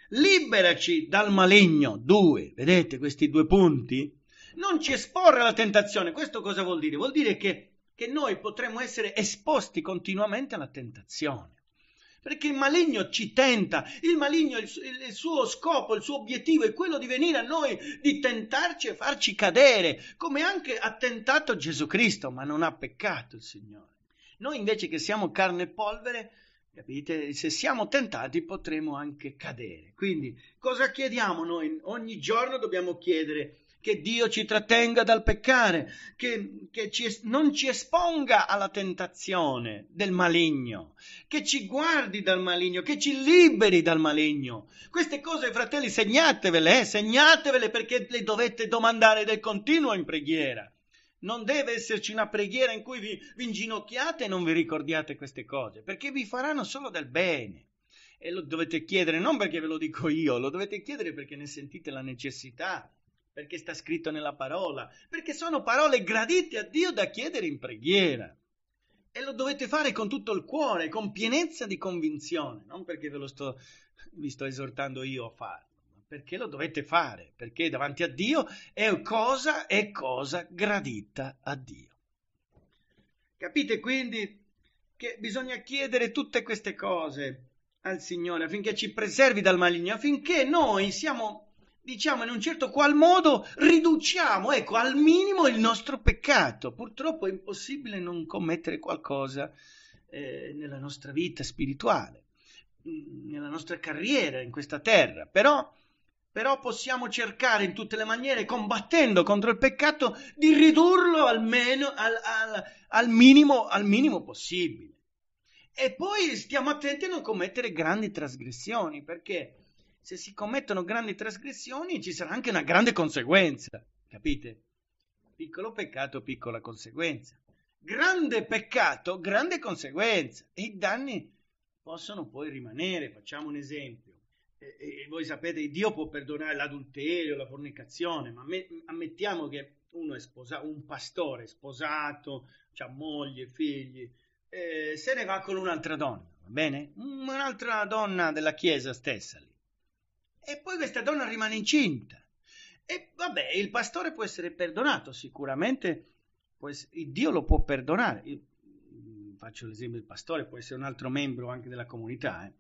Liberaci dal maligno, due. Vedete questi due punti? non ci esporre alla tentazione. Questo cosa vuol dire? Vuol dire che, che noi potremmo essere esposti continuamente alla tentazione perché il maligno ci tenta, il maligno, il, il, suo scopo, il suo obiettivo è quello di venire a noi, di tentarci e farci cadere, come anche ha tentato Gesù Cristo, ma non ha peccato il Signore. Noi invece che siamo carne e polvere, capite, se siamo tentati potremo anche cadere. Quindi cosa chiediamo noi? Ogni giorno dobbiamo chiedere che Dio ci trattenga dal peccare, che, che ci non ci esponga alla tentazione del maligno, che ci guardi dal maligno, che ci liberi dal maligno. Queste cose, fratelli, segnatevele, eh, segnatevele perché le dovete domandare del continuo in preghiera. Non deve esserci una preghiera in cui vi, vi inginocchiate e non vi ricordiate queste cose, perché vi faranno solo del bene e lo dovete chiedere non perché ve lo dico io, lo dovete chiedere perché ne sentite la necessità perché sta scritto nella parola, perché sono parole gradite a Dio da chiedere in preghiera. E lo dovete fare con tutto il cuore, con pienezza di convinzione, non perché ve lo sto, vi sto esortando io a farlo, ma perché lo dovete fare, perché davanti a Dio è cosa, è cosa gradita a Dio. Capite quindi che bisogna chiedere tutte queste cose al Signore affinché ci preservi dal maligno, affinché noi siamo diciamo in un certo qual modo, riduciamo ecco, al minimo il nostro peccato. Purtroppo è impossibile non commettere qualcosa eh, nella nostra vita spirituale, mm, nella nostra carriera in questa terra, però, però possiamo cercare in tutte le maniere, combattendo contro il peccato, di ridurlo almeno al, al, al, minimo, al minimo possibile. E poi stiamo attenti a non commettere grandi trasgressioni, perché se si commettono grandi trasgressioni ci sarà anche una grande conseguenza, capite? Piccolo peccato, piccola conseguenza. Grande peccato, grande conseguenza. E i danni possono poi rimanere. Facciamo un esempio. E, e voi sapete, Dio può perdonare l'adulterio, la fornicazione, ma me, ammettiamo che uno è sposato, un pastore è sposato, ha moglie, figli, eh, se ne va con un'altra donna, va bene? Un'altra donna della Chiesa stessa lì e poi questa donna rimane incinta. E vabbè, il pastore può essere perdonato, sicuramente essere, Dio lo può perdonare. Io mm, faccio l'esempio del pastore, può essere un altro membro anche della comunità. Eh.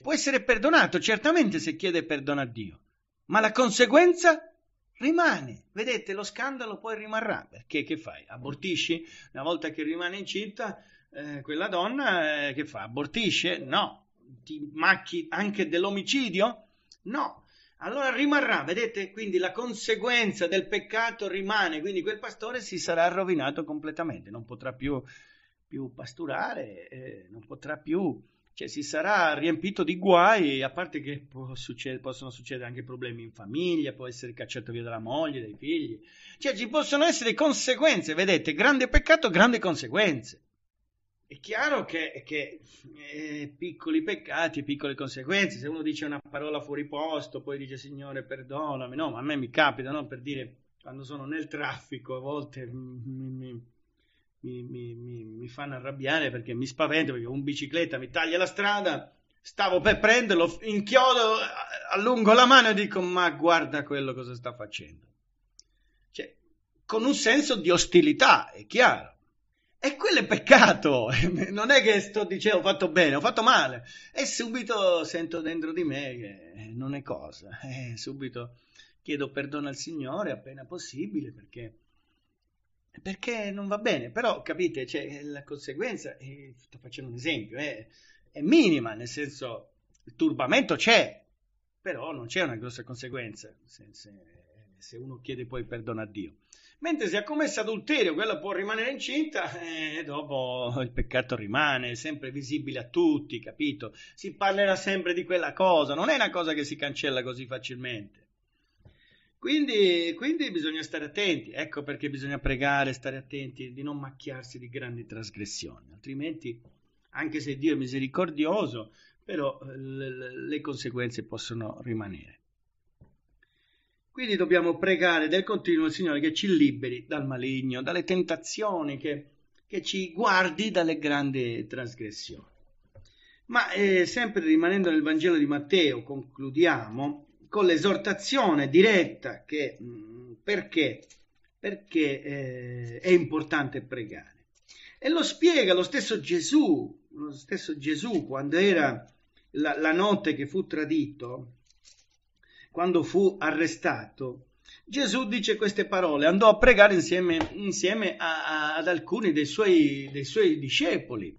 Può essere perdonato, certamente, se chiede perdono a Dio, ma la conseguenza rimane. Vedete, lo scandalo poi rimarrà, perché che fai? Abortisci? Una volta che rimane incinta, eh, quella donna eh, che fa? Abortisce? No. Ti macchi anche dell'omicidio? No, allora rimarrà, vedete? Quindi la conseguenza del peccato rimane, quindi quel pastore si sarà rovinato completamente, non potrà più, più pasturare, eh, non potrà più, cioè si sarà riempito di guai, a parte che succedere, possono succedere anche problemi in famiglia, può essere cacciato via dalla moglie, dai figli, cioè ci possono essere conseguenze, vedete? Grande peccato, grandi conseguenze. È chiaro che, che eh, piccoli peccati, piccole conseguenze, se uno dice una parola fuori posto, poi dice Signore perdonami, no, ma a me mi capita, no, per dire, quando sono nel traffico a volte mi, mi, mi, mi fanno arrabbiare perché mi spavento, perché un bicicletta mi taglia la strada, stavo per prenderlo, inchiodo, allungo la mano e dico, ma guarda quello cosa sta facendo. Cioè, con un senso di ostilità, è chiaro e quello è peccato, non è che sto dicendo ho fatto bene, ho fatto male. E subito sento dentro di me che non è cosa. E subito chiedo perdono al Signore appena possibile perché, perché non va bene. Però capite, cioè, la conseguenza, sto facendo un esempio, eh, è minima, nel senso il turbamento c'è, però non c'è una grossa conseguenza. Nel senso, eh, se uno chiede poi perdono a Dio. Mentre se ha commesso adulterio, quella può rimanere incinta eh, e eh, dopo il peccato rimane, è sempre visibile a tutti, capito? Si parlerà sempre di quella cosa, non è una cosa che si cancella così facilmente. Quindi, quindi bisogna stare attenti, ecco perché bisogna pregare, stare attenti di non macchiarsi di grandi trasgressioni, altrimenti, anche se Dio è misericordioso, però le, le conseguenze possono rimanere. Quindi dobbiamo pregare del continuo il Signore che ci liberi dal maligno, dalle tentazioni, che, che ci guardi dalle grandi trasgressioni. Ma eh, sempre rimanendo nel Vangelo di Matteo, concludiamo con l'esortazione diretta che mh, mm, perché, perché eh, è importante pregare. E lo spiega lo stesso Gesù, lo stesso Gesù quando era la, la notte che fu tradito, quando fu arrestato, Gesù dice queste parole, andò a pregare insieme, insieme a, a, ad alcuni dei suoi, dei suoi discepoli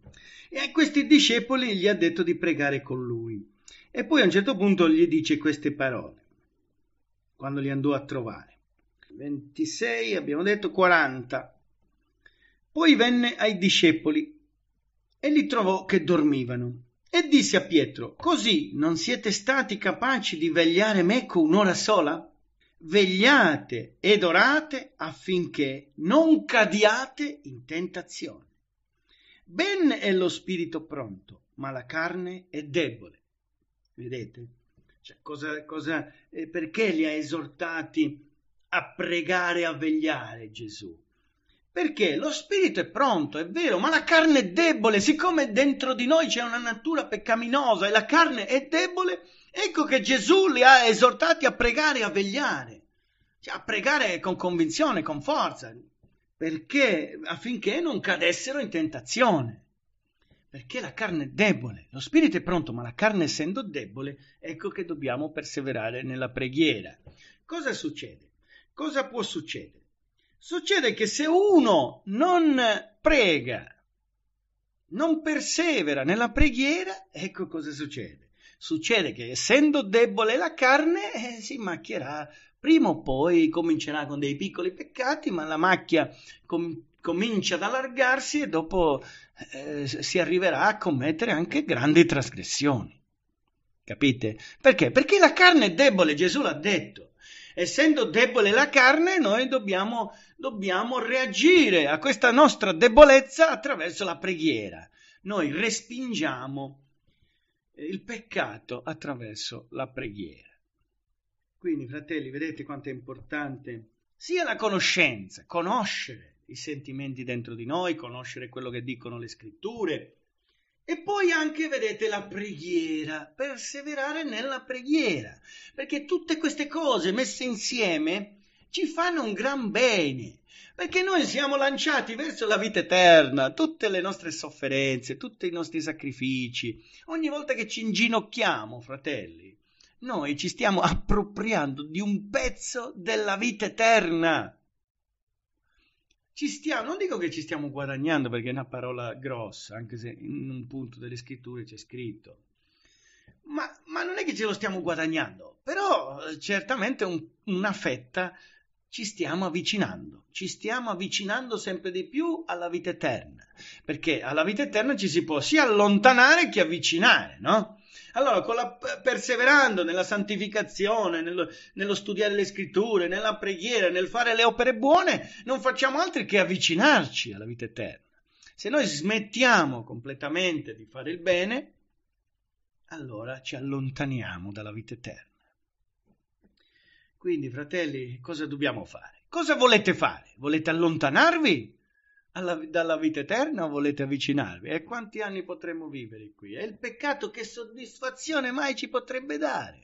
e a questi discepoli gli ha detto di pregare con lui. E poi a un certo punto gli dice queste parole, quando li andò a trovare. 26, abbiamo detto 40. Poi venne ai discepoli e li trovò che dormivano e disse a Pietro, così non siete stati capaci di vegliare meco un'ora sola? Vegliate ed orate affinché non cadiate in tentazione. Ben è lo spirito pronto, ma la carne è debole. Vedete? Cioè, cosa, cosa, eh, perché li ha esortati a pregare e a vegliare Gesù? Perché lo spirito è pronto, è vero, ma la carne è debole, siccome dentro di noi c'è una natura peccaminosa e la carne è debole, ecco che Gesù li ha esortati a pregare e a vegliare, cioè a pregare con convinzione, con forza, perché affinché non cadessero in tentazione. Perché la carne è debole, lo spirito è pronto, ma la carne essendo debole, ecco che dobbiamo perseverare nella preghiera. Cosa succede? Cosa può succedere? Succede che se uno non prega, non persevera nella preghiera, ecco cosa succede. Succede che essendo debole la carne eh, si macchierà, prima o poi comincerà con dei piccoli peccati, ma la macchia com- comincia ad allargarsi e dopo eh, si arriverà a commettere anche grandi trasgressioni. Capite? Perché? Perché la carne è debole, Gesù l'ha detto essendo debole la carne, noi dobbiamo, dobbiamo reagire a questa nostra debolezza attraverso la preghiera. Noi respingiamo eh, il peccato attraverso la preghiera. Quindi, fratelli, vedete quanto è importante sia la conoscenza, conoscere i sentimenti dentro di noi, conoscere quello che dicono le scritture, e poi anche vedete la preghiera, perseverare nella preghiera, perché tutte queste cose messe insieme ci fanno un gran bene, perché noi siamo lanciati verso la vita eterna, tutte le nostre sofferenze, tutti i nostri sacrifici, ogni volta che ci inginocchiamo, fratelli, noi ci stiamo appropriando di un pezzo della vita eterna ci stiamo, non dico che ci stiamo guadagnando perché è una parola grossa, anche se in un punto delle scritture c'è scritto, ma, ma non è che ce lo stiamo guadagnando, però eh, certamente un, una fetta ci stiamo avvicinando, ci stiamo avvicinando sempre di più alla vita eterna, perché alla vita eterna ci si può sia allontanare che avvicinare, no? Allora, la, perseverando nella santificazione, nello, nello, studiare le scritture, nella preghiera, nel fare le opere buone, non facciamo altro che avvicinarci alla vita eterna. Se noi smettiamo completamente di fare il bene, allora ci allontaniamo dalla vita eterna. Quindi, fratelli, cosa dobbiamo fare? Cosa volete fare? Volete allontanarvi alla, dalla vita eterna o volete avvicinarvi? E quanti anni potremmo vivere qui? E il peccato che soddisfazione mai ci potrebbe dare?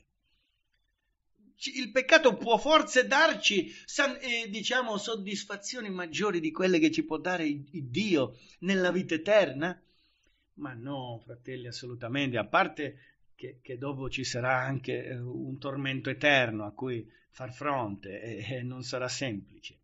Il peccato può forse darci, eh, diciamo, soddisfazioni maggiori di quelle che ci può dare Dio nella vita eterna? Ma no, fratelli, assolutamente, a parte che, che dopo ci sarà anche eh, un tormento eterno a cui far fronte e, eh, e non sarà semplice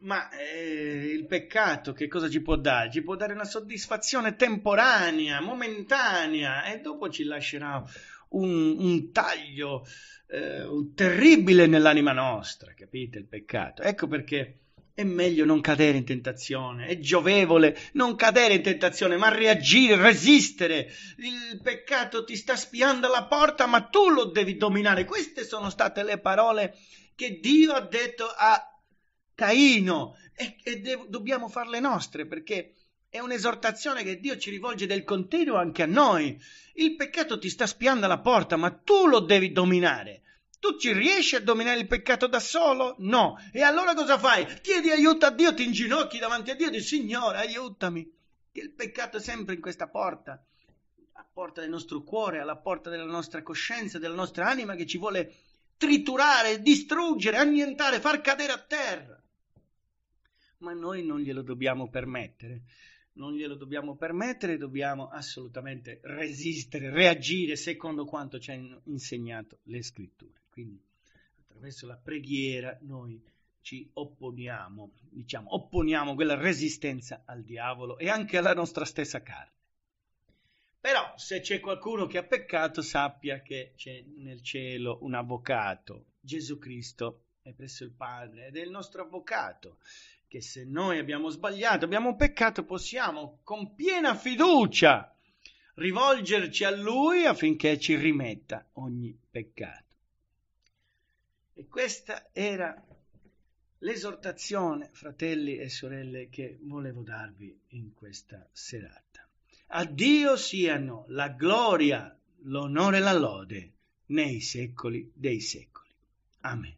ma eh, il peccato che cosa ci può dare? Ci può dare una soddisfazione temporanea, momentanea e dopo ci lascerà un, un taglio eh, terribile nell'anima nostra, capite il peccato? Ecco perché è meglio non cadere in tentazione, è giovevole non cadere in tentazione, ma reagire, resistere. Il peccato ti sta spiando alla porta, ma tu lo devi dominare. Queste sono state le parole che Dio ha detto a Caino e, e de- dobbiamo farle nostre perché è un'esortazione che Dio ci rivolge del continuo anche a noi. Il peccato ti sta spiando alla porta, ma tu lo devi dominare. Tu ci riesci a dominare il peccato da solo? No. E allora cosa fai? Chiedi aiuto a Dio, ti inginocchi davanti a Dio e dici Signore, aiutami. Che il peccato è sempre in questa porta, alla porta del nostro cuore, alla porta della nostra coscienza, della nostra anima che ci vuole triturare, distruggere, annientare, far cadere a terra ma noi non glielo dobbiamo permettere. Non glielo dobbiamo permettere, dobbiamo assolutamente resistere, reagire secondo quanto ci hanno insegnato le scritture. Quindi attraverso la preghiera noi ci opponiamo, diciamo, opponiamo quella resistenza al diavolo e anche alla nostra stessa carne. Però se c'è qualcuno che ha peccato, sappia che c'è nel cielo un avvocato, Gesù Cristo è presso il Padre ed è il nostro avvocato che se noi abbiamo sbagliato, abbiamo peccato, possiamo con piena fiducia rivolgerci a Lui affinché ci rimetta ogni peccato. E questa era l'esortazione, fratelli e sorelle, che volevo darvi in questa serata. A Dio siano la gloria, l'onore e la lode nei secoli dei secoli. Amen.